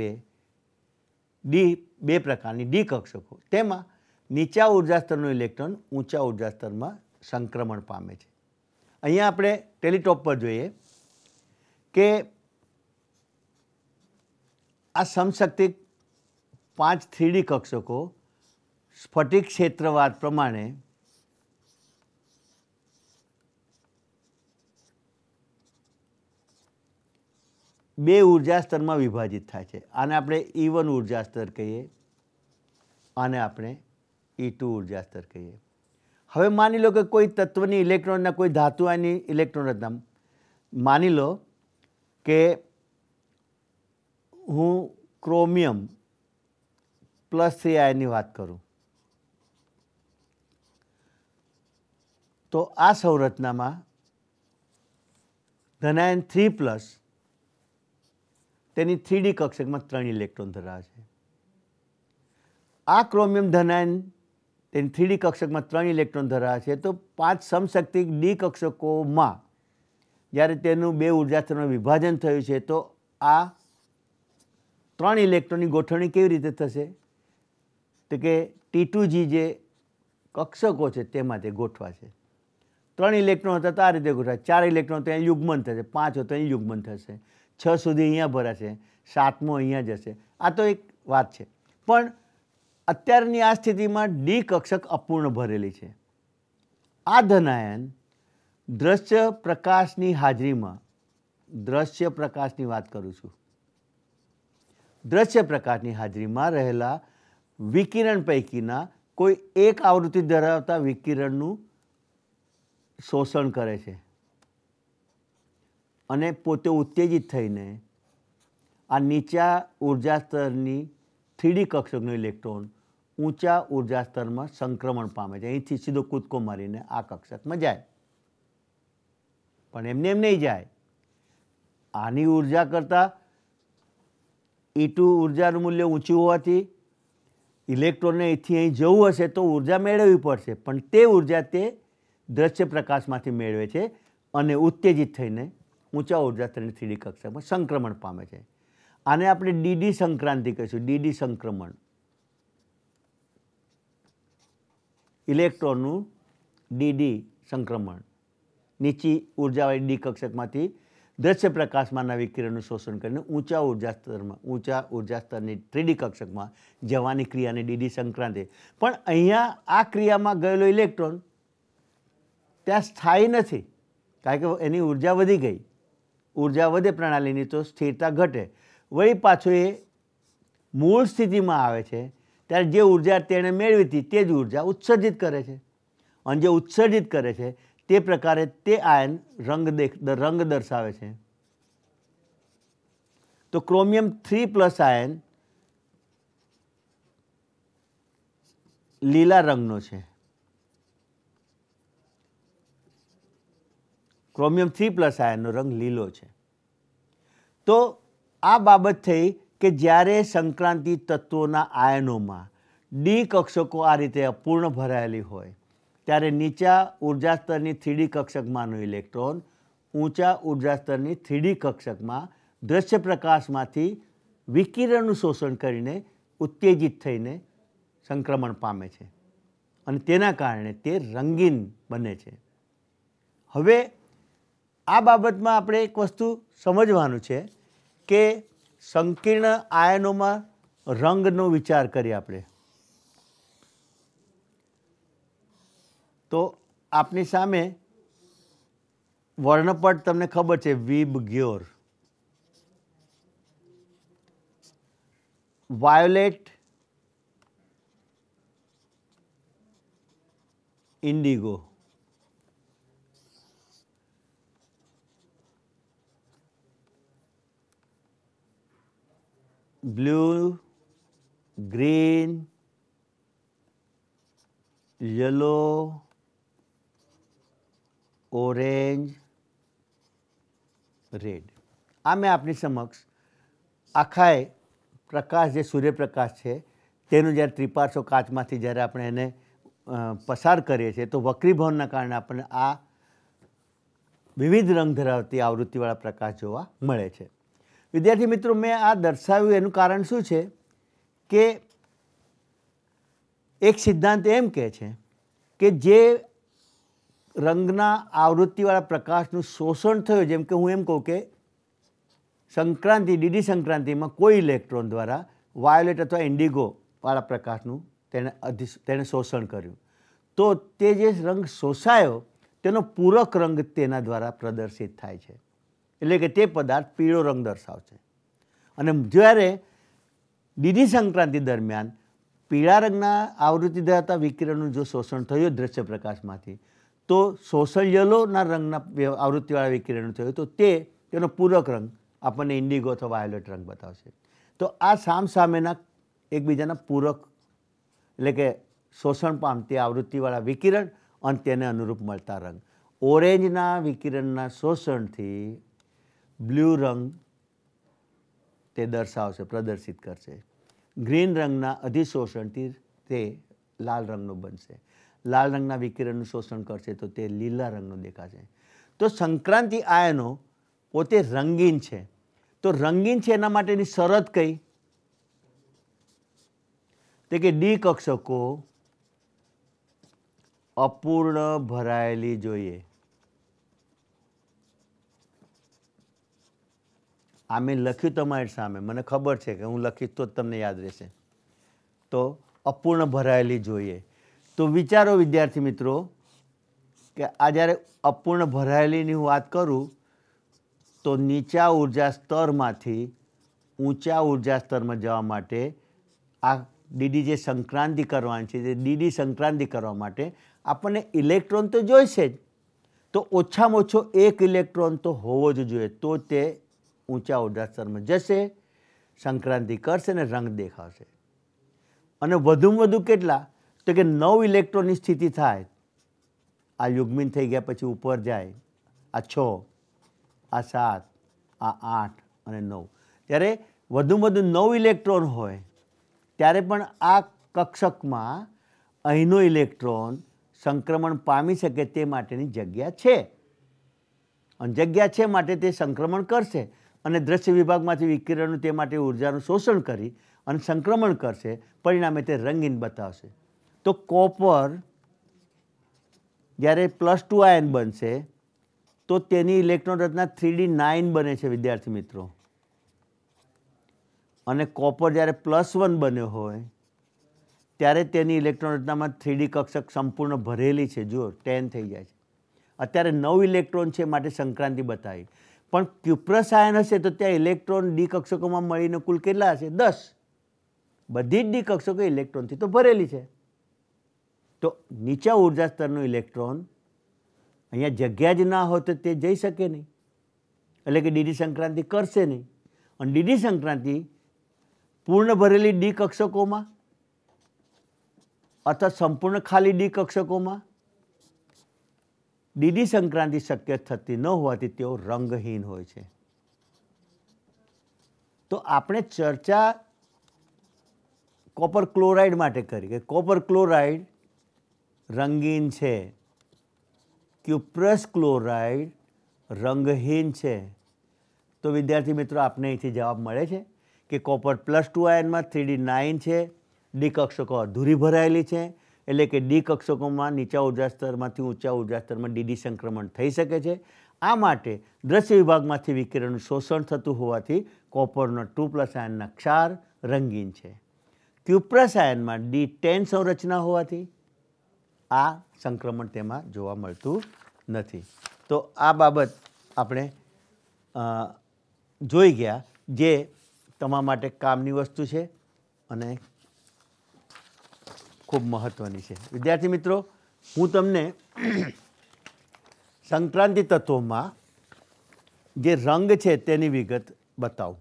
બે ડી બે પ્રકારની ડી કક્ષકો તેમાં નીચા ઉર્જા સ્તરનું ઇલેક્ટ્રોન ઊંચા ઉર્જા સ્તરમાં સંક્રમણ પામે છે અહીંયા આપણે ટેલિટોપ પર જોઈએ કે આ સમશક્તિક પાંચ થ્રીડી કક્ષકો સ્ફટિક ક્ષેત્રવાદ પ્રમાણે બે ઉર્જા સ્તરમાં વિભાજિત થાય છે આને આપણે ઈ e વન ઉર્જા સ્તર કહીએ આને આપણે ઈ e ટુ ઉર્જા સ્તર કહીએ હવે માની લો કે કોઈ તત્વની ઇલેક્ટ્રોનના કોઈ ધાતુ આની ઇલેક્ટ્રોન રચના માની લો કે હું ક્રોમિયમ પ્લસ થ્રી આયનની વાત કરું તો આ સંરચનામાં ધનાયન થ્રી પ્લસ તેની થ્રી ડી કક્ષકમાં ત્રણ ઇલેક્ટ્રોન ધરાવે છે આ ક્રોમિયમ ધનાયન તેની થ્રીડી કક્ષકમાં ત્રણ ઇલેક્ટ્રોન ધરાવે છે તો પાંચ સમશક્તિ ડી કક્ષકોમાં જ્યારે તેનું બે ઉર્જાસ્તરનું વિભાજન થયું છે તો આ ત્રણ ઇલેક્ટ્રોનની ગોઠવણી કેવી રીતે થશે તો કે ટીટુજી જે કક્ષકો છે તેમાં તે ગોઠવા છે ત્રણ ઇલેક્ટ્રોન હતા તો આ રીતે ગોઠવાય ચાર ઇલેક્ટ્રોન તો અહીંયા યુગ્મન થશે પાંચ હોય તો અહીં યુગ્મન થશે છ સુધી અહીંયા ભરાશે સાતમો અહીંયા જશે આ તો એક વાત છે પણ અત્યારની આ સ્થિતિમાં ડી કક્ષક અપૂર્ણ ભરેલી છે આ ધનાયન દ્રશ્ય પ્રકાશની હાજરીમાં દ્રશ્ય પ્રકાશની વાત કરું છું દ્રશ્ય પ્રકાશની હાજરીમાં રહેલા વિકિરણ પૈકીના કોઈ એક આવૃત્તિ ધરાવતા વિકિરણનું શોષણ કરે છે અને પોતે ઉત્તેજિત થઈને આ નીચા ઉર્જા સ્તરની થ્રીડી કક્ષકનું ઇલેક્ટ્રોન ઊંચા ઉર્જા સ્તરમાં સંક્રમણ પામે છે અહીંથી સીધો કૂદકો મારીને આ કક્ષકમાં જાય પણ એમને એમ નહીં જાય આની ઉર્જા કરતાં ઈટુ e ઊર્જાનું મૂલ્ય ઊંચું હોવાથી ઇલેક્ટ્રોનને અહીંથી અહીં જવું હશે તો ઉર્જા મેળવવી પડશે પણ તે ઉર્જા તે દ્રશ્ય પ્રકાશમાંથી મેળવે છે અને ઉત્તેજિત થઈને ઊંચા ઉર્જા સ્તરની થ્રીડી કક્ષામાં સંક્રમણ પામે છે આને આપણે ડીડી સંક્રાંતિ કહીશું ડીડી સંક્રમણ ઇલેક્ટ્રોનનું ડીડી સંક્રમણ નીચી ઉર્જાવાળી ડી કક્ષકમાંથી દ્રશ્ય પ્રકાશમાંના વિકિરણનું શોષણ કરીને ઊંચા ઉર્જા સ્તરમાં ઊંચા ઉર્જા સ્તરની થ્રીડી કક્ષકમાં જવાની ક્રિયાને ડીડી સંક્રાંતિ પણ અહીંયા આ ક્રિયામાં ગયેલો ઇલેક્ટ્રોન ત્યાં સ્થાયી નથી કારણ કે એની ઉર્જા વધી ગઈ ઉર્જા વધે પ્રણાલીની તો સ્થિરતા ઘટે વળી પાછું એ મૂળ સ્થિતિમાં આવે છે ત્યારે જે ઉર્જા તેણે મેળવી હતી તે જ ઉર્જા ઉત્સર્જિત કરે છે અને જે ઉત્સર્જિત કરે છે તે પ્રકારે તે આયન રંગ દેખ રંગ દર્શાવે છે તો ક્રોમિયમ થ્રી પ્લસ આયન લીલા રંગનો છે ક્રોમિયમ થ્રી પ્લસ આયનનો રંગ લીલો છે તો આ બાબત થઈ કે જ્યારે સંક્રાંતિ તત્વોના આયનોમાં ડી કક્ષકો આ રીતે અપૂર્ણ ભરાયેલી હોય ત્યારે નીચા ઉર્જા સ્તરની થ્રીડી કક્ષકમાંનું ઇલેક્ટ્રોન ઊંચા ઉર્જા સ્તરની થ્રીડી કક્ષકમાં દ્રશ્ય પ્રકાશમાંથી વિકિરણનું શોષણ કરીને ઉત્તેજિત થઈને સંક્રમણ પામે છે અને તેના કારણે તે રંગીન બને છે હવે આ બાબતમાં આપણે એક વસ્તુ સમજવાનું છે કે સંકીર્ણ આયનોમાં રંગનો વિચાર કરીએ આપણે તો આપની સામે વર્ણપટ તમને ખબર છે VIBGYOR violet indigo blue, green, yellow, orange red આ મેં આપની સમક્ષ આખાએ પ્રકાશ જે સૂર્યપ્રકાશ છે તેનું જ્યારે ત્રિપાર્શ્વ કાચમાંથી જ્યારે આપણે એને પસાર કરીએ છીએ તો વક્રીભવનના કારણે આપણને આ વિવિધ રંગ ધરાવતી આવૃત્તિવાળા પ્રકાશ જોવા મળે છે વિદ્યાર્થી મિત્રો મેં આ દર્શાવ્યું એનું કારણ શું છે કે એક સિદ્ધાંત એમ કહે છે કે જે રંગના આવૃત્તિવાળા પ્રકાશનું શોષણ થયું જેમ કે હું એમ કહું કે સંક્રાંતિ ડીડી સંક્રાંતિમાં કોઈ ઇલેક્ટ્રોન દ્વારા વાયોલેટ અથવા ઇન્ડિગોવાળા પ્રકાશનું તેણે અધિ તેણે શોષણ કર્યું તો તે જે રંગ શોષાયો તેનો પૂરક રંગ તેના દ્વારા પ્રદર્શિત થાય છે એટલે કે તે પદાર્થ પીળો રંગ દર્શાવશે અને જ્યારે ડીડી સંક્રાંતિ દરમિયાન પીળા રંગના આવૃત્તિ ધરાવતા વિકિરણનું જો શોષણ થયું દ્રશ્ય પ્રકાશમાંથી તો સોશલ યલોના રંગના આવૃત્તિવાળા વિકિરણ થયું તો તે તેનો પૂરક રંગ આપણને ઇન્ડિગો અથવા વાયોલેટ રંગ બતાવશે તો આ સામસામેના એકબીજાના પૂરક એટલે કે શોષણ પામતી આવૃત્તિવાળા વિકિરણ અને તેને અનુરૂપ મળતા રંગ ઓરેન્જના વિકિરણના શોષણથી બ્લુ રંગ તે દર્શાવશે પ્રદર્શિત કરશે ગ્રીન રંગના અધિશોષણથી તે લાલ રંગનું બનશે લાલ રંગના વિકિરણનું શોષણ કરશે તો તે લીલા રંગનો દેખાશે તો સંક્રાંતિ આયનો પોતે રંગીન છે તો રંગીન છે એના માટેની શરત કઈ તે કે ડી કક્ષકો અપૂર્ણ ભરાયેલી જોઈએ આ મેં લખ્યું તમારી સામે મને ખબર છે કે હું લખીશ તો જ તમને યાદ રહેશે તો અપૂર્ણ ભરાયેલી જોઈએ તો વિચારો વિદ્યાર્થી મિત્રો કે આ જ્યારે અપૂર્ણ ભરાયેલીની હું વાત કરું તો નીચા ઊર્જા સ્તરમાંથી ઊંચા ઊર્જા સ્તરમાં જવા માટે આ ડીડી જે સંક્રાંતિ કરવાની છે જે ડીડી સંક્રાંતિ કરવા માટે આપણને ઇલેક્ટ્રોન તો જોઈશે જ તો ઓછામાં ઓછો એક ઇલેક્ટ્રોન તો હોવો જ જોઈએ તો તે ઊંચા ઉર્જા સ્તરમાં જશે સંક્રાંતિ કરશે ને રંગ દેખાશે અને વધુમાં વધુ કેટલા તો કે નવ ઇલેક્ટ્રોનની સ્થિતિ થાય આ યુગ્મિન થઈ ગયા પછી ઉપર જાય આ છ આ સાત આ આઠ અને નવ ત્યારે વધુમાં વધુ નવ ઇલેક્ટ્રોન હોય ત્યારે પણ આ કક્ષકમાં અહીંનો ઇલેક્ટ્રોન સંક્રમણ પામી શકે તે માટેની જગ્યા છે અને જગ્યા છે માટે તે સંક્રમણ કરશે અને દ્રશ્ય વિભાગમાંથી વિકિરણનું તે માટે ઉર્જાનું શોષણ કરી અને સંક્રમણ કરશે પરિણામે તે રંગીન બતાવશે તો કોપર જ્યારે પ્લસ ટુ આયન બનશે તો તેની ઇલેક્ટ્રોન રચના થ્રીડી નાઇન બને છે વિદ્યાર્થી મિત્રો અને કોપર જ્યારે પ્લસ વન બન્યો હોય ત્યારે તેની ઇલેક્ટ્રોન રચનામાં થ્રીડી કક્ષક સંપૂર્ણ ભરેલી છે જો ટેન થઈ જાય છે અત્યારે નવ ઇલેક્ટ્રોન છે માટે સંક્રાંતિ બતાવી પણ ક્યુપ્રસ આયન હશે તો ત્યાં ઇલેક્ટ્રોન ડી કક્ષકોમાં મળીને કુલ કેટલા હશે દસ બધી જ ડી કક્ષકો ઇલેક્ટ્રોનથી તો ભરેલી છે તો નીચા ઉર્જા સ્તરનું ઇલેક્ટ્રોન અહીંયા જગ્યા જ ના હોત તે જઈ શકે નહીં એટલે કે ડીડી સંક્રાંતિ કરશે નહીં અને ડીડી સંક્રાંતિ પૂર્ણ ભરેલી ડી કક્ષકોમાં અથવા સંપૂર્ણ ખાલી ડી કક્ષકોમાં ડીડી સંક્રાંતિ શક્ય થતી ન હોવાથી તેઓ રંગહીન હોય છે તો આપણે ચર્ચા કોપર ક્લોરાઇડ માટે કરી કે કોપર ક્લોરાઇડ रंगीन छे क्यूप्रस क्लोराइड रंगहीन छे तो विद्यार्थी मित्रों आपने ही थे जवाब मिले छे के कॉपर प्लस 2 आयन में 3d9 छे d कक्षको अधूरी भरीएली छे એટલે કે d कक्षको માં નીચા ઉર્જા સ્તરમાંથી ઊંચા ઉર્જા સ્તર માં dd સંક્રમણ થઈ શકે છે આ માટે દ્રશ્ય વિભાગમાંથી વિકિરણ શોષણ થતું હોવાથી કોપર નો 2+ आयन ના ક્ષાર રંગીન છે ક્યુપ્રસ आयन માં d10 સંરચના હોવાથી આ સંક્રમણ તેમાં જોવા મળતું નથી તો આ બાબત આપણે જોઈ ગયા જે તમારા માટે કામની વસ્તુ છે અને ખૂબ મહત્ત્વની છે વિદ્યાર્થી મિત્રો હું તમને સંક્રાંતિ તત્વોમાં જે રંગ છે તેની વિગત બતાવું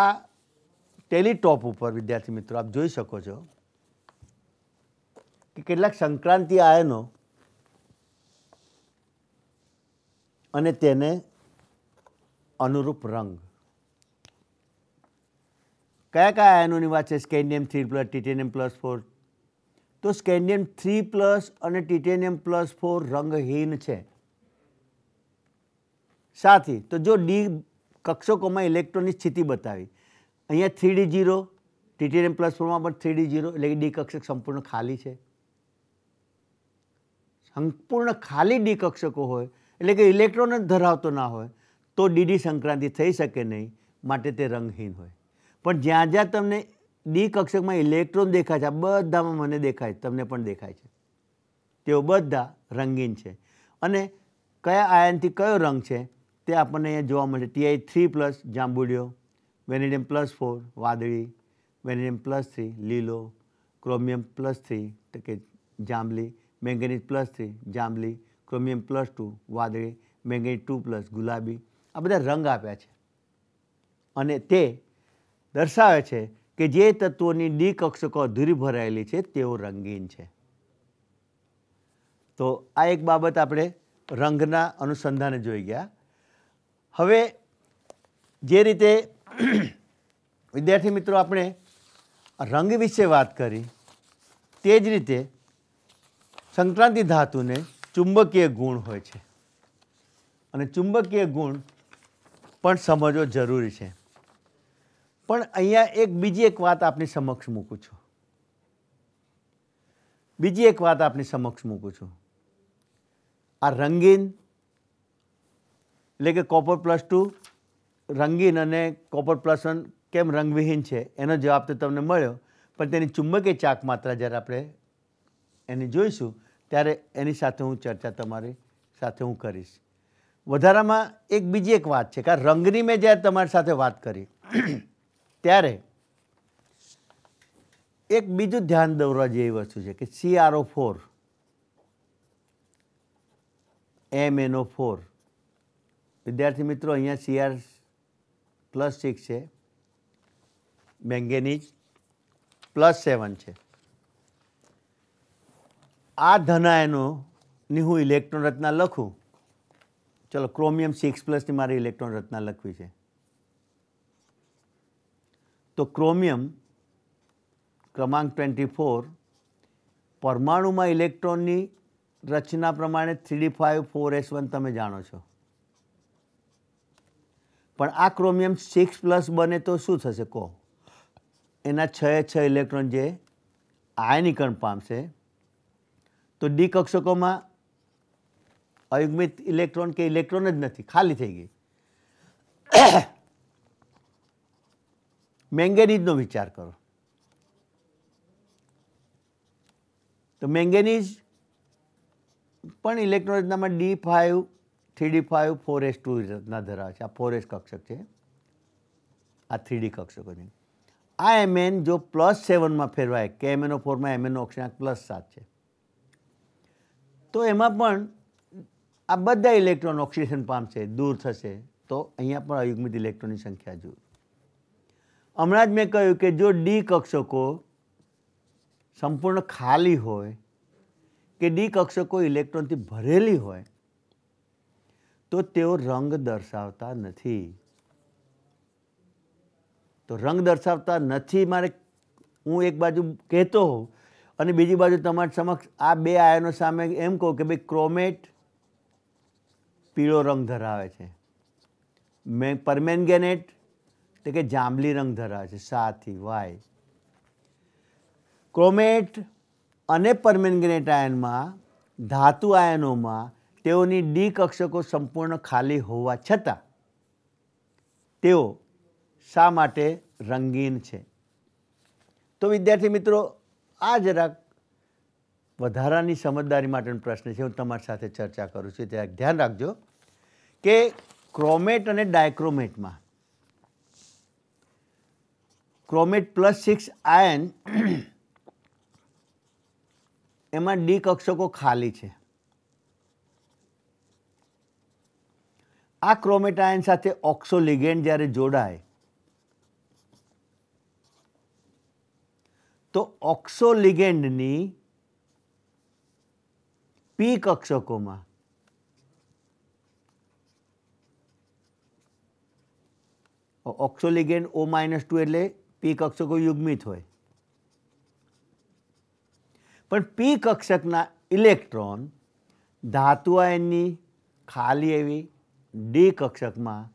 આ ટેલિટોપ ઉપર વિદ્યાર્થી મિત્રો આપ જોઈ શકો છો કે કેટલાક સંક્રાંતિ આયનો અને તેને અનુરૂપ રંગ કયા કયા આયનોની વાત છે scandium three plus titanium plus four તો સ્કેનિયમ થ્રી પ્લસ અને ટિટેનિયમ પ્લસ ફોર રંગહીન છે સાથી તો જો ડી કક્ષકોમાં ઇલેક્ટ્રોનની સ્થિતિ બતાવી અહીંયા થ્રી ડી જીરો ટીટીએમ પ્લસ ફોરમાં પણ થ્રી ડી જીરો એટલે કે ડી કક્ષક સંપૂર્ણ ખાલી છે સંપૂર્ણ ખાલી ડી કક્ષકો હોય એટલે કે ઇલેક્ટ્રોન જ ધરાવતો ના હોય તો ડીડી સંક્રાંતિ થઈ શકે નહીં માટે તે રંગહીન હોય પણ જ્યાં જ્યાં તમને ડી કક્ષકમાં ઇલેક્ટ્રોન દેખાય છે આ બધામાં મને દેખાય તમને પણ દેખાય છે તેઓ બધા રંગીન છે અને કયા આયનથી કયો રંગ છે તે આપણને અહીંયા જોવા મળશે ટીઆઈ થ્રી પ્લસ જાંબુડિયો વેનેડિયમ પ્લસ ફોર વાદળી વેનેડિયમ પ્લસ થ્રી લીલો ક્રોમિયમ પ્લસ થ્રી કે જાંબલી મેંગેનીઝ પ્લસ થ્રી જાંબલી ક્રોમિયમ પ્લસ ટુ વાદળી મેંગેનીઝ ટુ પ્લસ ગુલાબી આ બધા રંગ આપ્યા છે અને તે દર્શાવે છે કે જે તત્વોની ડી કક્ષકો અધૂરી ભરાયેલી છે તેઓ રંગીન છે તો આ એક બાબત આપણે રંગના અનુસંધાને જોઈ ગયા હવે જે રીતે વિદ્યાર્થી મિત્રો આપણે રંગ વિશે વાત કરી તે જ રીતે સંક્રાંતિ ધાતુને ચુંબકીય ગુણ હોય છે અને ચુંબકીય ગુણ પણ સમજવો જરૂરી છે પણ અહીંયા એક બીજી એક વાત આપની સમક્ષ મૂકું છું બીજી એક વાત આપની સમક્ષ મૂકું છું આ રંગીન એટલે કે કોપર પ્લસ ટુ રંગીન અને કોપર પ્લસન કેમ રંગવિહીન છે એનો જવાબ તો તમને મળ્યો પણ તેની ચુંબકીય ચાક માત્રા જ્યારે આપણે એને જોઈશું ત્યારે એની સાથે હું ચર્ચા તમારી સાથે હું કરીશ વધારામાં એક બીજી એક વાત છે કારણ રંગની મેં જ્યારે તમારી સાથે વાત કરી ત્યારે એક બીજું ધ્યાન દોરવા જેવી વસ્તુ છે કે સીઆરઓ ફોર એમ એનો ફોર વિદ્યાર્થી મિત્રો અહીંયા સીઆર પ્લસ સિક્સ છે મેંગેનીઝ પ્લસ સેવન છે આ ધનાયનોની હું ઇલેક્ટ્રોન રચના લખું ચલો ક્રોમિયમ સિક્સ પ્લસની મારી ઇલેક્ટ્રોન રચના લખવી છે તો ક્રોમિયમ ક્રમાંક ટ્વેન્ટી ફોર પરમાણુમાં ઇલેક્ટ્રોનની રચના પ્રમાણે three D five four S one તમે જાણો છો પણ આ ક્રોમિયમ સિક્સ પ્લસ બને તો શું થશે કહો એના છ છ ઇલેક્ટ્રોન જે આયનીકરણ પામશે તો ડી કક્ષકોમાં અયુગ્મિત ઇલેક્ટ્રોન કે ઇલેક્ટ્રોન જ નથી ખાલી થઈ ગઈ મેંગેનીઝનો વિચાર કરો તો મેંગેનીઝ પણ ઇલેક્ટ્રોન રચનામાં D five three D five four S two રચના ધરાવે છે આ ફોર એસ કક્ષક છે આ થ્રીડી કક્ષકોની આ એમએન જો પ્લસ સેવનમાં ફેરવાય કે એમએનઓ ફોરમાં એમએનઓ અક્ષાંક પ્લસ સાત છે તો એમાં પણ આ બધા ઇલેક્ટ્રોન ઓક્સિડેશન પામશે દૂર થશે તો અહીંયા પણ અયુગ્મિત ઇલેક્ટ્રોનની સંખ્યા જુઓ હમણાં જ મેં કહ્યું કે જો ડી કક્ષકો સંપૂર્ણ ખાલી હોય કે ડી કક્ષકો ઇલેક્ટ્રોનથી ભરેલી હોય તો તેઓ રંગ દર્શાવતા નથી તો રંગ દર્શાવતા નથી મારે હું એક બાજુ કહેતો હોઉં અને બીજી બાજુ તમારી સમક્ષ આ બે આયનો સામે એમ કહું કે ભાઈ ક્રોમેટ પીળો રંગ ધરાવે છે મેં પરમેનગેનેટ એટલે કે જાંબલી રંગ ધરાવે છે સાથી વાય ક્રોમેટ અને પરમેનગેનેટ આયનમાં ધાતુ આયનોમાં તેઓની ડી કક્ષકો સંપૂર્ણ ખાલી હોવા છતાં તેઓ શા માટે રંગીન છે તો વિદ્યાર્થી મિત્રો આ જરાક વધારાની સમજદારી માટેનો પ્રશ્ન છે હું તમારી સાથે ચર્ચા કરું છું ત્યાં ધ્યાન રાખજો કે ક્રોમેટ અને ડાયક્રોમેટમાં ક્રોમેટ પ્લસ સિક્સ આયન એમાં ડી કક્ષકો ખાલી છે આ ક્રોમેટાયન સાથે ઓક્સોલિગેન્ડ જ્યારે જોડાય તો ઓક્સોલિગેન્ડની પી કક્ષકોમાં ઓક્સોલિગેન્ડ ઓ માઇનસ ટુ એટલે પી કક્ષકો યુગ્મિત હોય પણ પી કક્ષકના ઇલેક્ટ્રોન ધાતુ આયનની ખાલી એવી ડી કક્ષકમાં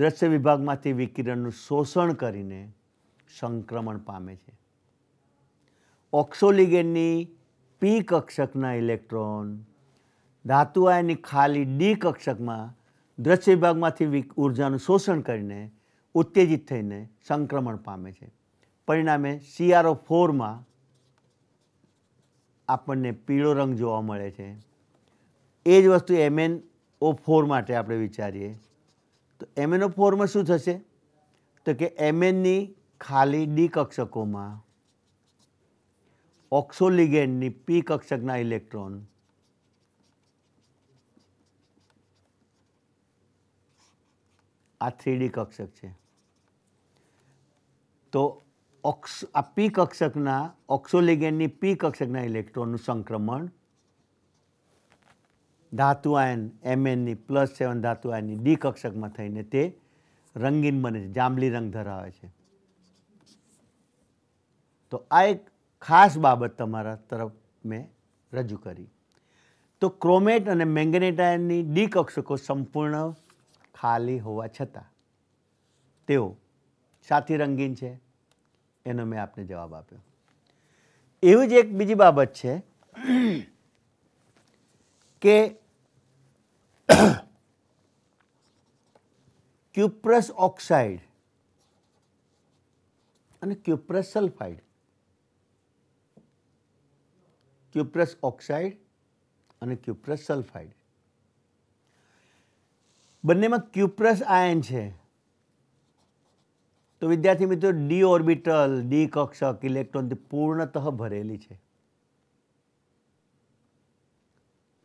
દ્રશ્ય વિભાગમાંથી વિકિરણનું શોષણ કરીને સંક્રમણ પામે છે ઓક્સોલિગેનની પી કક્ષકના ઇલેક્ટ્રોન ધાતુ આયનની ખાલી ડી કક્ષકમાં દ્રશ્ય વિભાગમાંથી ઉર્જાનું શોષણ કરીને ઉત્તેજિત થઈને સંક્રમણ પામે છે પરિણામે સીઆરઓ ફોરમાં આપણને પીળો રંગ જોવા મળે છે એ જ વસ્તુ એમએન ઓ ફોર માટે આપણે વિચારીએ તો એમએનઓ ફોરમાં શું થશે તો કે એમએનની ખાલી ડી કક્ષકોમાં ઓક્સોલિગેન્ડની પી કક્ષકના ઇલેક્ટ્રોન આ થ્રી ડી કક્ષક છે તો ઓક્સ આ પી કક્ષકના ઓક્સોલિગેનની પી કક્ષકના ઇલેક્ટ્રોનનું સંક્રમણ ધાતુ આયન એમએનની પ્લસ સેવન ધાતુ આયનની ડી કક્ષકમાં થઈને તે રંગીન બને છે જાંબલી રંગ ધરાવે છે તો આ એક ખાસ બાબત તમારા તરફ મેં રજૂ કરી તો ક્રોમેટ અને મેંગનેટ ડી કક્ષકો સંપૂર્ણ ખાલી હોવા છતાં તેઓ સાથી રંગીન છે એનો મેં આપને જવાબ આપ્યો એવી જ એક બીજી બાબત છે કે ક્યુપ્રસ ઓક્સાઇડ અને ક્યુપ્રસ સલ્ફાઇડ ક્યુપ્રસ ઓક્સાઇડ અને ક્યુપ્રસ સલ્ફાઇડ બંનેમાં ક્યુપ્રસ આયન છે તો વિદ્યાર્થી મિત્રો ડી ઓર્બિટલ ડી કક્ષક ઇલેક્ટ્રોનથી પૂર્ણતઃ ભરેલી છે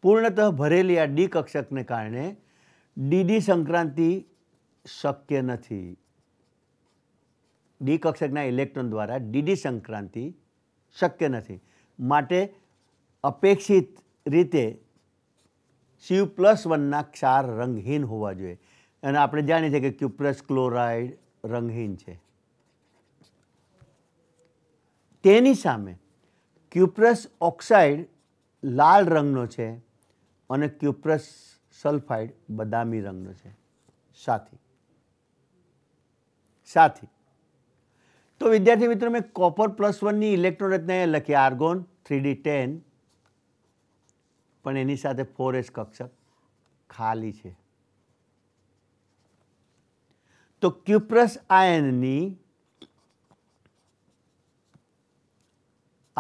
પૂર્ણતઃ ભરેલી આ ડી કક્ષકને કારણે ડીડી સંક્રાંતિ શક્ય નથી ડી કક્ષકના ઇલેક્ટ્રોન દ્વારા ડીડી સંક્રાંતિ શક્ય નથી માટે અપેક્ષિત રીતે સીયુ પ્લસ વનના ક્ષાર રંગહીન હોવા જોઈએ અને આપણે જાણીએ છીએ કે ક્યુપ્રસ ક્લોરાઇડ રંગહીન છે તેની સામે ક્યુપ્રસ ઓક્સાઇડ લાલ રંગનો છે અને ક્યુપ્રસ સલ્ફાઇડ બદામી રંગનો છે સાથી સાથી તો વિદ્યાર્થી મિત્રો મેં કોપર પ્લસ વનની ઇલેક્ટ્રોન રચના એ લખી આર્ગોન થ્રીડી ટેન પણ એની સાથે ફોર એસ કક્ષક ખાલી છે તો ક્યુપ્રસ આયનની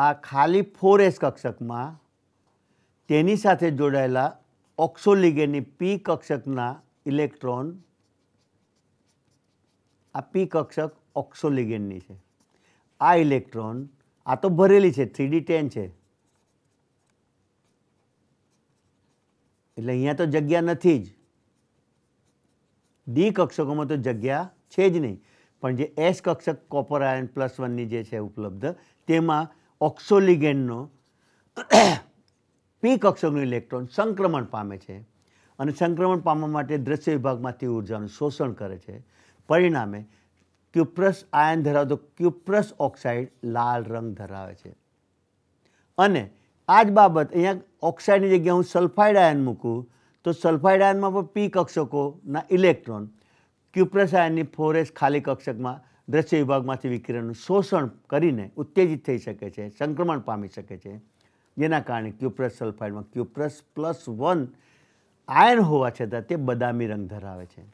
આ ખાલી ફોર એસ કક્ષકમાં તેની સાથે જોડાયેલા ઓક્સોલિગેનની પી કક્ષકના ઇલેક્ટ્રોન આ પી કક્ષક ઓક્સોલિગેનની છે આ ઇલેક્ટ્રોન આ તો ભરેલી છે થ્રીડી ટેન છે એટલે અહીંયા તો જગ્યા નથી જ ડી કક્ષકોમાં તો જગ્યા છે જ નહીં પણ જે એસ કક્ષક કોપર આયન પ્લસ વનની જે છે ઉપલબ્ધ તેમાં ઓક્સોલિગેનનો પી કક્ષકનું ઇલેક્ટ્રોન સંક્રમણ પામે છે અને સંક્રમણ પામવા માટે દ્રશ્ય વિભાગમાંથી ઉર્જાનું શોષણ કરે છે પરિણામે ક્યુપ્રસ આયન ધરાવતો ક્યુપ્રસ ઓક્સાઇડ લાલ રંગ ધરાવે છે અને આ જ બાબત અહીંયા ઓક્સાઇડની જગ્યાએ હું સલ્ફાઇડ આયન મૂકું તો સલ્ફાઇડ આયનમાં પણ પી કક્ષકોના ઇલેક્ટ્રોન ક્યુપ્રસ આયનની ફોરેસ ખાલી કક્ષકમાં દ્રશ્ય વિભાગમાંથી વિકિરણનું શોષણ કરીને ઉત્તેજિત થઈ શકે છે સંક્રમણ પામી શકે છે જેના કારણે ક્યુપ્રસ સલ્ફાઇડમાં ક્યુપ્રસ પ્લસ વન આયર્ન હોવા છતાં તે બદામી રંગ ધરાવે છે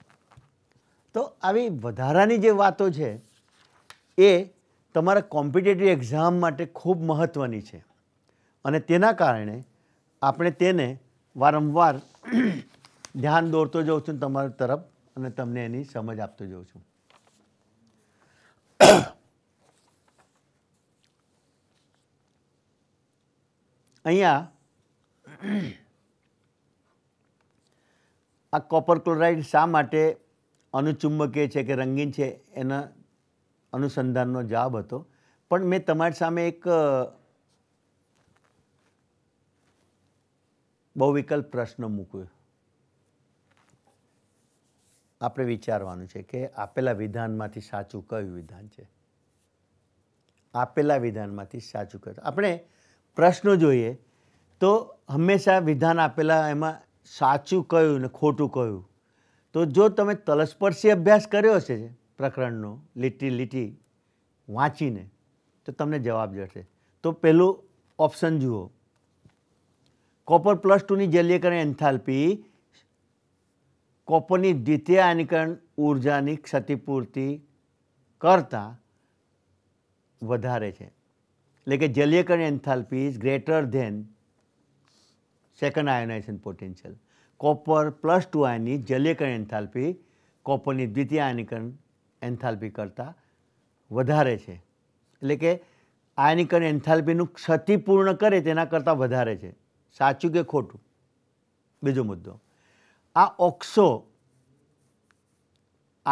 તો આવી વધારાની જે વાતો છે એ તમારા કોમ્પિટેટિવ એક્ઝામ માટે ખૂબ મહત્ત્વની છે અને તેના કારણે આપણે તેને વારંવાર ધ્યાન દોરતો જઉં છું તમારી તરફ અને તમને એની સમજ આપતો જઉં છું અહીંયા આ કોપર ક્લોરાઇડ શા માટે અનુચુંબકીય છે કે રંગીન છે એના અનુસંધાનનો જવાબ હતો પણ મેં તમારી સામે એક બહુ વિકલ્પ પ્રશ્ન મૂક્યો આપણે વિચારવાનું છે કે આપેલા વિધાનમાંથી સાચું કયું વિધાન છે આપેલા વિધાનમાંથી સાચું કયું આપણે પ્રશ્નો જોઈએ તો હંમેશા વિધાન આપેલા એમાં સાચું કયું ને ખોટું કયું તો જો તમે તલસ્પર્શી અભ્યાસ કર્યો હશે પ્રકરણનો લીટી લીટી વાંચીને તો તમને જવાબ જશે તો પહેલું ઓપ્શન જુઓ કોપર પ્લસ ટુની જલીયકરણ એન્થાલ્પી કોપરની દ્વિતીય આયનીકરણ ઉર્જાની ક્ષતિપૂર્તિ કરતાં વધારે છે એટલે કે Jaliya current enthalpy is greater than second ionization copper plus two આયનની જલીયકરણ એન્થાલ્પી કોપરની દ્વિતીય આયનીકરણ એન્થાલ્પી કરતાં વધારે છે એટલે કે આયનીકરણ એન્થાલ્પીનું ક્ષતિપૂર્ણ કરે તેના કરતાં વધારે છે સાચું કે ખોટું બીજો મુદ્દો આ ઓક્સો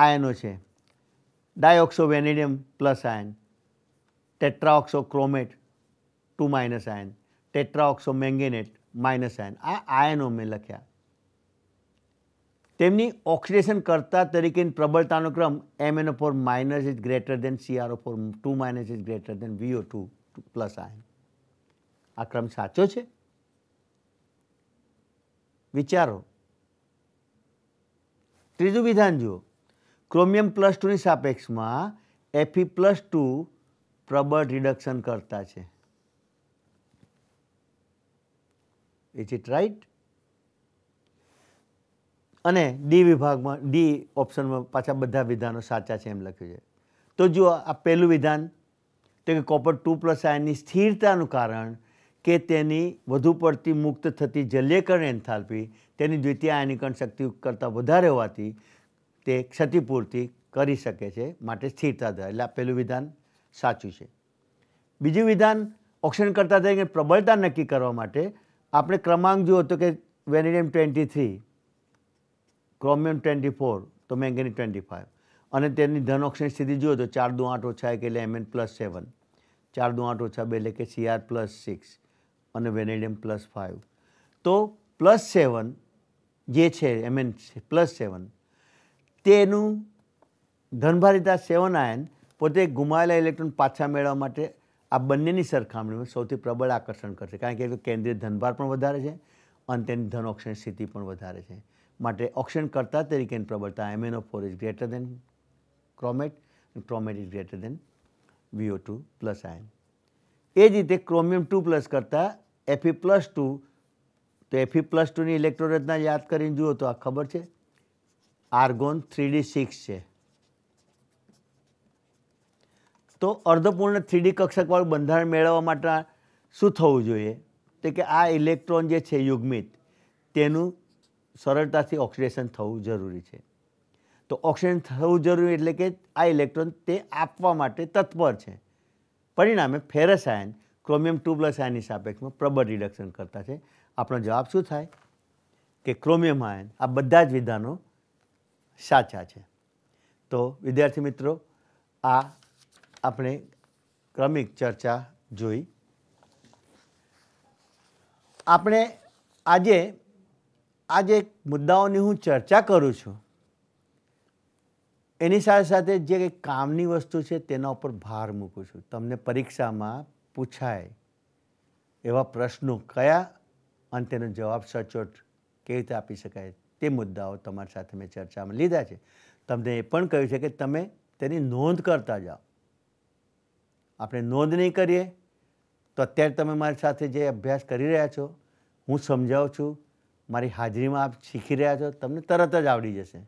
આયનો છે dioxo vanadium plus ion tetraoxochromate two minus ion tetraoxo manganate minus ion આ આયનો મેં લખ્યા તેમની ઓક્સિડેશન કરતા તરીકેની પ્રબળતાનો ક્રમ MNO four minus is greater than CRO four two minus is greater than VO two plus ion આ ક્રમ સાચો છે વિચારો ત્રીજું વિધાન જુઓ ક્રોમિયમ પ્લસ ટુની સાપેક્ષમાં એફી પ્લસ ટુ પ્રબળ રિડક્શન કરતા છે ઇઝ ઇટ રાઈટ અને ડી વિભાગમાં ડી ઓપ્શનમાં પાછા બધા વિધાનો સાચા છે એમ લખ્યું છે તો જુઓ આ પહેલું વિધાન તો કે કોપર ટુ પ્લસ આયનની સ્થિરતાનું કારણ કે તેની વધુ પડતી મુક્ત થતી જલ્યકરણ એન્થાલ્પી તેની દ્વિતીય આયનીકરણ શક્તિ કરતાં વધારે હોવાથી તે ક્ષતિપૂર્તિ કરી શકે છે માટે સ્થિરતા દર એટલે આ પહેલું વિધાન સાચું છે બીજો વિધાન ઓક્સિડન કરતા જઈએ પ્રબળતા નકી કરવા માટે આપણે ક્રમાંક જો તો કે વેનેડિયમ 23 ક્રોમિયમ 24 તો મેંગેનીઝ 25 અને તેની ધન ઓક્સાઈડ સ્થિતિ જો તો 4 2 8 - 6 એટલે Mn + 7 4 2 8 - 6 એટલે કે Cr + 6 અને વેનેડિયમ + 5 તો + 7 જે છે Mn + 7 તેનું ધન ભારિતા સેવન આયન પોતે ગુમાયેલા ઇલેક્ટ્રોન પાછા મેળવવા માટે આ બંનેની સરખામણીમાં સૌથી પ્રબળ આકર્ષણ કરશે કારણ કે કેન્દ્રીય ધનભાર પણ વધારે છે અને તેની ધન ઓક્ષણ સ્થિતિ પણ વધારે છે માટે ઓક્સિજન કરતા તરીકેની પ્રબળતા MNO four is greater than chromate chromate is greater than VO two plus ion એ જ રીતે ક્રોમિયમ ટુ પ્લસ કરતાં એફી પ્લસ ટુ તો એફી પ્લસ ટુની ઇલેક્ટ્રોન રચના યાદ કરીને જુઓ તો આ ખબર છે આર્ગોન થ્રીડી સિક્સ છે તો અર્ધપૂર્ણ થ્રીડી કક્ષકવાળું બંધારણ મેળવવા માટે શું થવું જોઈએ તે કે આ ઇલેક્ટ્રોન જે છે યુગ્મિત તેનું સરળતાથી ઓક્સિડેશન થવું જરૂરી છે તો ઓક્સિજન થવું જરૂરી એટલે કે આ ઇલેક્ટ્રોન તે આપવા માટે તત્પર છે પરિણામે ferrous ion chromium two plus આયનની સાપેક્ષમાં પ્રબળ રિડક્શન કરતા છે આપણો જવાબ શું થાય કે ક્રોમિયમ આયન આ બધા જ વિધાનો સાચા છે તો વિદ્યાર્થી મિત્રો આ આપણે ક્રમિક ચર્ચા જોઈ આપણે આજે આજે જે મુદ્દાઓની હું ચર્ચા કરું છું એની સાથે સાથે જે કંઈ કામની વસ્તુ છે તેના ઉપર ભાર મૂકું છું તમને પરીક્ષામાં પૂછાય એવા પ્રશ્નો કયા અને તેનો જવાબ સચોટ કેવી રીતે આપી શકાય તે મુદ્દાઓ તમારી સાથે મેં ચર્ચામાં લીધા છે તમને એ પણ કહ્યું છે કે તમે તેની નોંધ કરતા જાઓ આપણે નોંધ નહીં કરીએ તો અત્યારે તમે મારી સાથે જે અભ્યાસ કરી રહ્યા છો હું સમજાવું છું મારી હાજરીમાં આપ શીખી રહ્યા છો તમને તરત જ આવડી જશે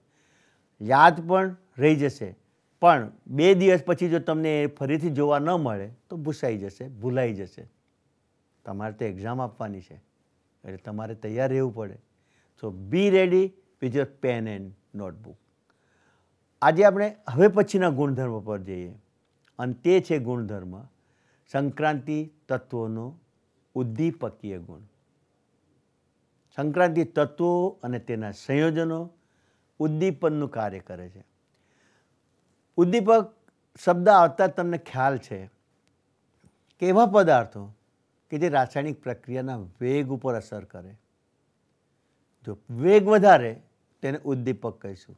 યાદ પણ રહી જશે પણ બે દિવસ પછી જો તમને એ ફરીથી જોવા ન મળે તો ભૂસાઈ જશે ભૂલાઈ જશે તમારે તો એક્ઝામ આપવાની છે એટલે તમારે તૈયાર રહેવું પડે so be ready with your pen and notebook આજે આપણે હવે પછીના ગુણધર્મ પર જઈએ અને તે છે ગુણધર્મ સંક્રાંતિ તત્વોનો ઉદ્દીપકીય ગુણ સંક્રાંતિ તત્વો અને તેના સંયોજનો ઉદ્દીપનનું કાર્ય કરે છે ઉદ્દીપક શબ્દ આવતા તમને ખ્યાલ છે કે એવા પદાર્થો કે જે રાસાયણિક પ્રક્રિયાના વેગ ઉપર અસર કરે જો વેગ વધારે તેને ઉદ્દીપક કહીશું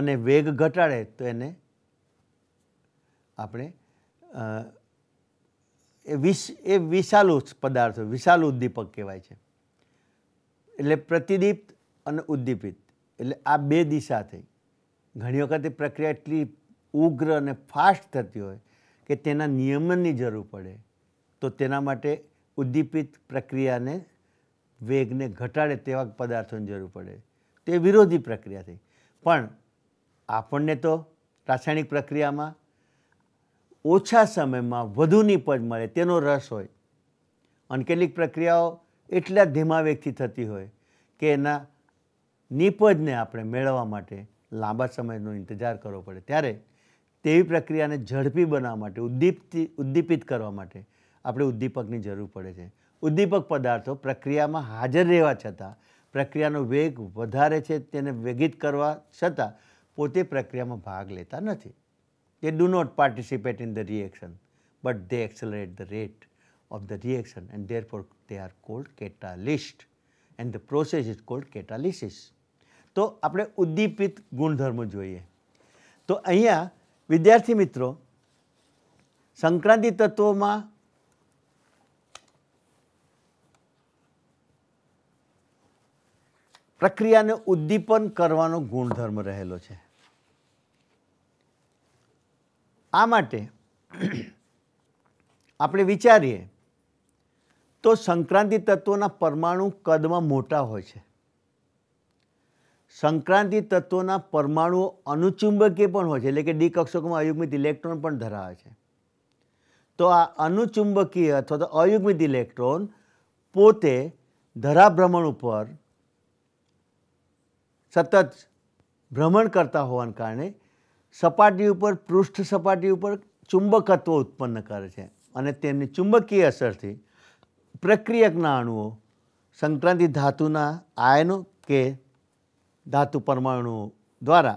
અને વેગ ઘટાડે તો એને આપણે એ વિશ એ વિશાલુ પદાર્થ વિશાલ ઉદ્દીપક કહેવાય છે એટલે પ્રતિદીપ્ત અને ઉદ્દીપિત એટલે આ બે દિશા થઈ ઘણી વખત એ પ્રક્રિયા એટલી ઉગ્ર અને ફાસ્ટ થતી હોય કે તેના નિયમનની જરૂર પડે તો તેના માટે ઉદ્દીપિત પ્રક્રિયાને વેગને ઘટાડે તેવા પદાર્થોની જરૂર પડે તે વિરોધી પ્રક્રિયા થઈ પણ આપણને તો રાસાયણિક પ્રક્રિયામાં ઓછા સમયમાં વધુની પજ મળે તેનો રસ હોય અને કેટલીક પ્રક્રિયાઓ એટલા ધીમા વેગથી થતી હોય કે એના નિપજને આપણે મેળવવા માટે લાંબા સમયનો ઇંતજાર કરવો પડે ત્યારે તેવી પ્રક્રિયાને ઝડપી બનાવવા માટે ઉદ્દીપતી ઉદ્દીપિત કરવા માટે આપણે ઉદ્દીપકની જરૂર પડે છે ઉદ્દીપક પદાર્થો પ્રક્રિયામાં હાજર રહેવા છતાં પ્રક્રિયાનો વેગ વધારે છે તેને વેગિત કરવા છતાં પોતે પ્રક્રિયામાં ભાગ લેતા નથી They do not participate in the reaction, but they accelerate the rate of the reaction and therefore they are called catalyst and the process is called catalysis. So, આપણે ઉદ્દીપિત ગુણધર્મો જોઈએ તો અહીંયા વિદ્યાર્થી મિત્રો સંક્રાંતિ તત્વોમાં પ્રક્રિયાને ઉદ્દીપન કરવાનો ગુણધર્મ રહેલો છે આ માટે આપણે વિચારીએ તો સંક્રાંતિ તત્વોના પરમાણુ કદમાં મોટા હોય છે સંક્રાંતિ તત્વોના પરમાણુઓ અનુચુંબકીય પણ હોય છે એટલે કે ડી કક્ષકોમાં અયુગ્મિત ઇલેક્ટ્રોન પણ ધરાવે છે તો આ અનુચુંબકીય અથવા તો અયુગ્મિત ઇલેક્ટ્રોન પોતે ધરાભ્રમણ ઉપર સતત ભ્રમણ કરતા હોવાને કારણે સપાટી ઉપર પૃષ્ઠ સપાટી ઉપર ચુંબકત્વ ઉત્પન્ન કરે છે અને તેમની ચુંબકીય અસરથી પ્રક્રિયકના અણુઓ સંક્રાંતિ ધાતુના આયનો કે ધાતુ પરમાણુઓ દ્વારા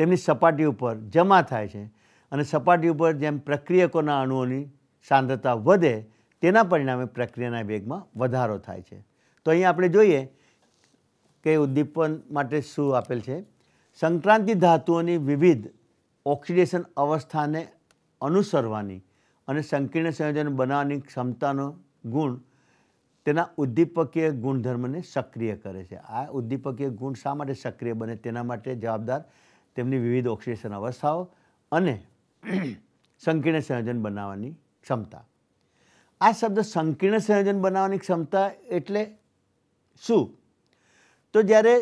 તેમની સપાટી ઉપર જમા થાય છે અને સપાટી ઉપર જેમ પ્રક્રિયકોના અણુઓની સાંદ્રતા વધે તેના પરિણામે પ્રક્રિયાના વેગમાં વધારો થાય છે તો અહીંયા આપણે જોઈએ કે ઉદ્દીપન માટે શું આપેલ છે સંક્રાંતિ ધાતુઓની વિવિધ ઓક્સિડેશન અવસ્થાને અનુસરવાની અને સંકીર્ણ સંયોજન બનાવવાની ક્ષમતાનો ગુણ તેના ઉદ્દીપકીય ગુણધર્મને સક્રિય કરે છે આ ઉદ્દીપકીય ગુણ શા માટે સક્રિય બને તેના માટે જવાબદાર તેમની વિવિધ ઓક્સિડેશન અવસ્થાઓ અને સંકીર્ણ સંયોજન બનાવવાની ક્ષમતા આ શબ્દ સંકીર્ણ સંયોજન બનાવવાની ક્ષમતા એટલે શું તો જ્યારે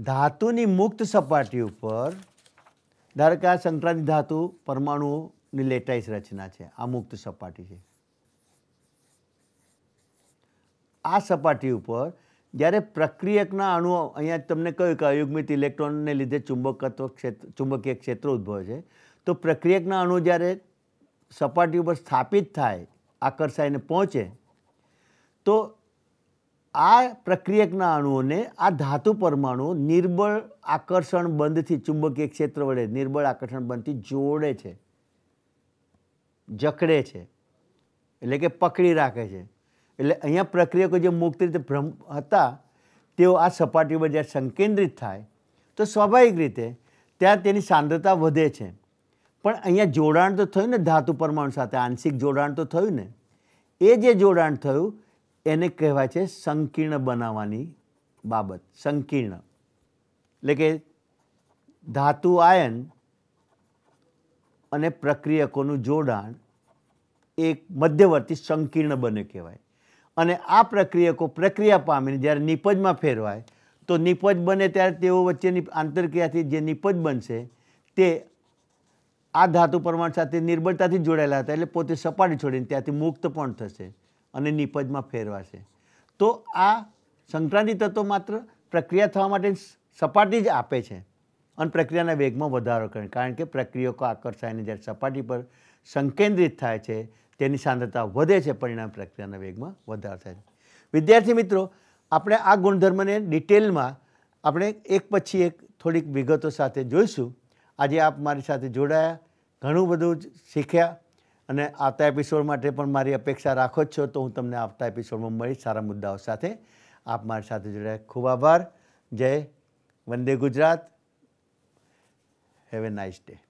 ધાતુની મુક્ત સપાટી ઉપર ધારો કે આ સંક્રાંતિ ધાતુ પરમાણુઓની લેટાઈસ રચના છે આ મુક્ત સપાટી છે આ સપાટી ઉપર જ્યારે પ્રક્રિયકના અણુઓ અહીંયા તમને કહ્યું કે અયુગમિત ઇલેક્ટ્રોનને લીધે ચુંબકત્વ ક્ષેત્ર ચુંબકીય ક્ષેત્ર ઉદ્ભવે છે તો પ્રક્રિયકના અણુ જ્યારે સપાટી ઉપર સ્થાપિત થાય આકર્ષાઈને પહોંચે તો આ પ્રક્રિયકના અણુઓને આ ધાતુ પરમાણુઓ નિર્બળ આકર્ષણ બંધથી ચુંબકીય ક્ષેત્ર વડે નિર્બળ આકર્ષણ બંધથી જોડે છે જકડે છે એટલે કે પકડી રાખે છે એટલે અહીંયા પ્રક્રિયકો જે મુક્ત રીતે ભ્રમ હતા તેઓ આ સપાટી પર જ્યારે સંકેન્દ્રિત થાય તો સ્વાભાવિક રીતે ત્યાં તેની સાંદ્રતા વધે છે પણ અહીંયા જોડાણ તો થયું ને ધાતુ પરમાણુ સાથે આંશિક જોડાણ તો થયું ને એ જે જોડાણ થયું એને કહેવાય છે સંકીર્ણ બનાવવાની બાબત સંકીર્ણ એટલે કે ધાતુ આયન અને પ્રક્રિયકોનું જોડાણ એક મધ્યવર્તી સંકીર્ણ બને કહેવાય અને આ પ્રક્રિયકો પ્રક્રિયા પામીને જ્યારે નિપજમાં ફેરવાય તો નિપજ બને ત્યારે તેઓ વચ્ચેની આંતરક્રિયાથી જે નિપજ બનશે તે આ ધાતુ પરમાણુ સાથે નિર્બળતાથી જોડાયેલા હતા એટલે પોતે સપાટી છોડીને ત્યાંથી મુક્ત પણ થશે અને નિપજમાં ફેરવાશે તો આ સંક્રાંતિ તત્વો માત્ર પ્રક્રિયા થવા માટે સપાટી જ આપે છે અને પ્રક્રિયાના વેગમાં વધારો કરે કારણ કે પ્રક્રિયકો આકર્ષાયને જ્યારે સપાટી પર સંકેન્દ્રિત થાય છે તેની સાંદ્રતા વધે છે પરિણામ પ્રક્રિયાના વેગમાં વધારો થાય છે વિદ્યાર્થી મિત્રો આપણે આ ગુણધર્મને ડિટેલમાં આપણે એક પછી એક થોડીક વિગતો સાથે જોઈશું આજે આપ મારી સાથે જોડાયા ઘણું બધું શીખ્યા અને આવતા એપિસોડ માટે પણ મારી અપેક્ષા રાખો જ છો તો હું તમને આવતા એપિસોડમાં મળીશ સારા મુદ્દાઓ સાથે આપ મારી સાથે જોડાયા ખૂબ આભાર જય વંદે Gujarat have a nice day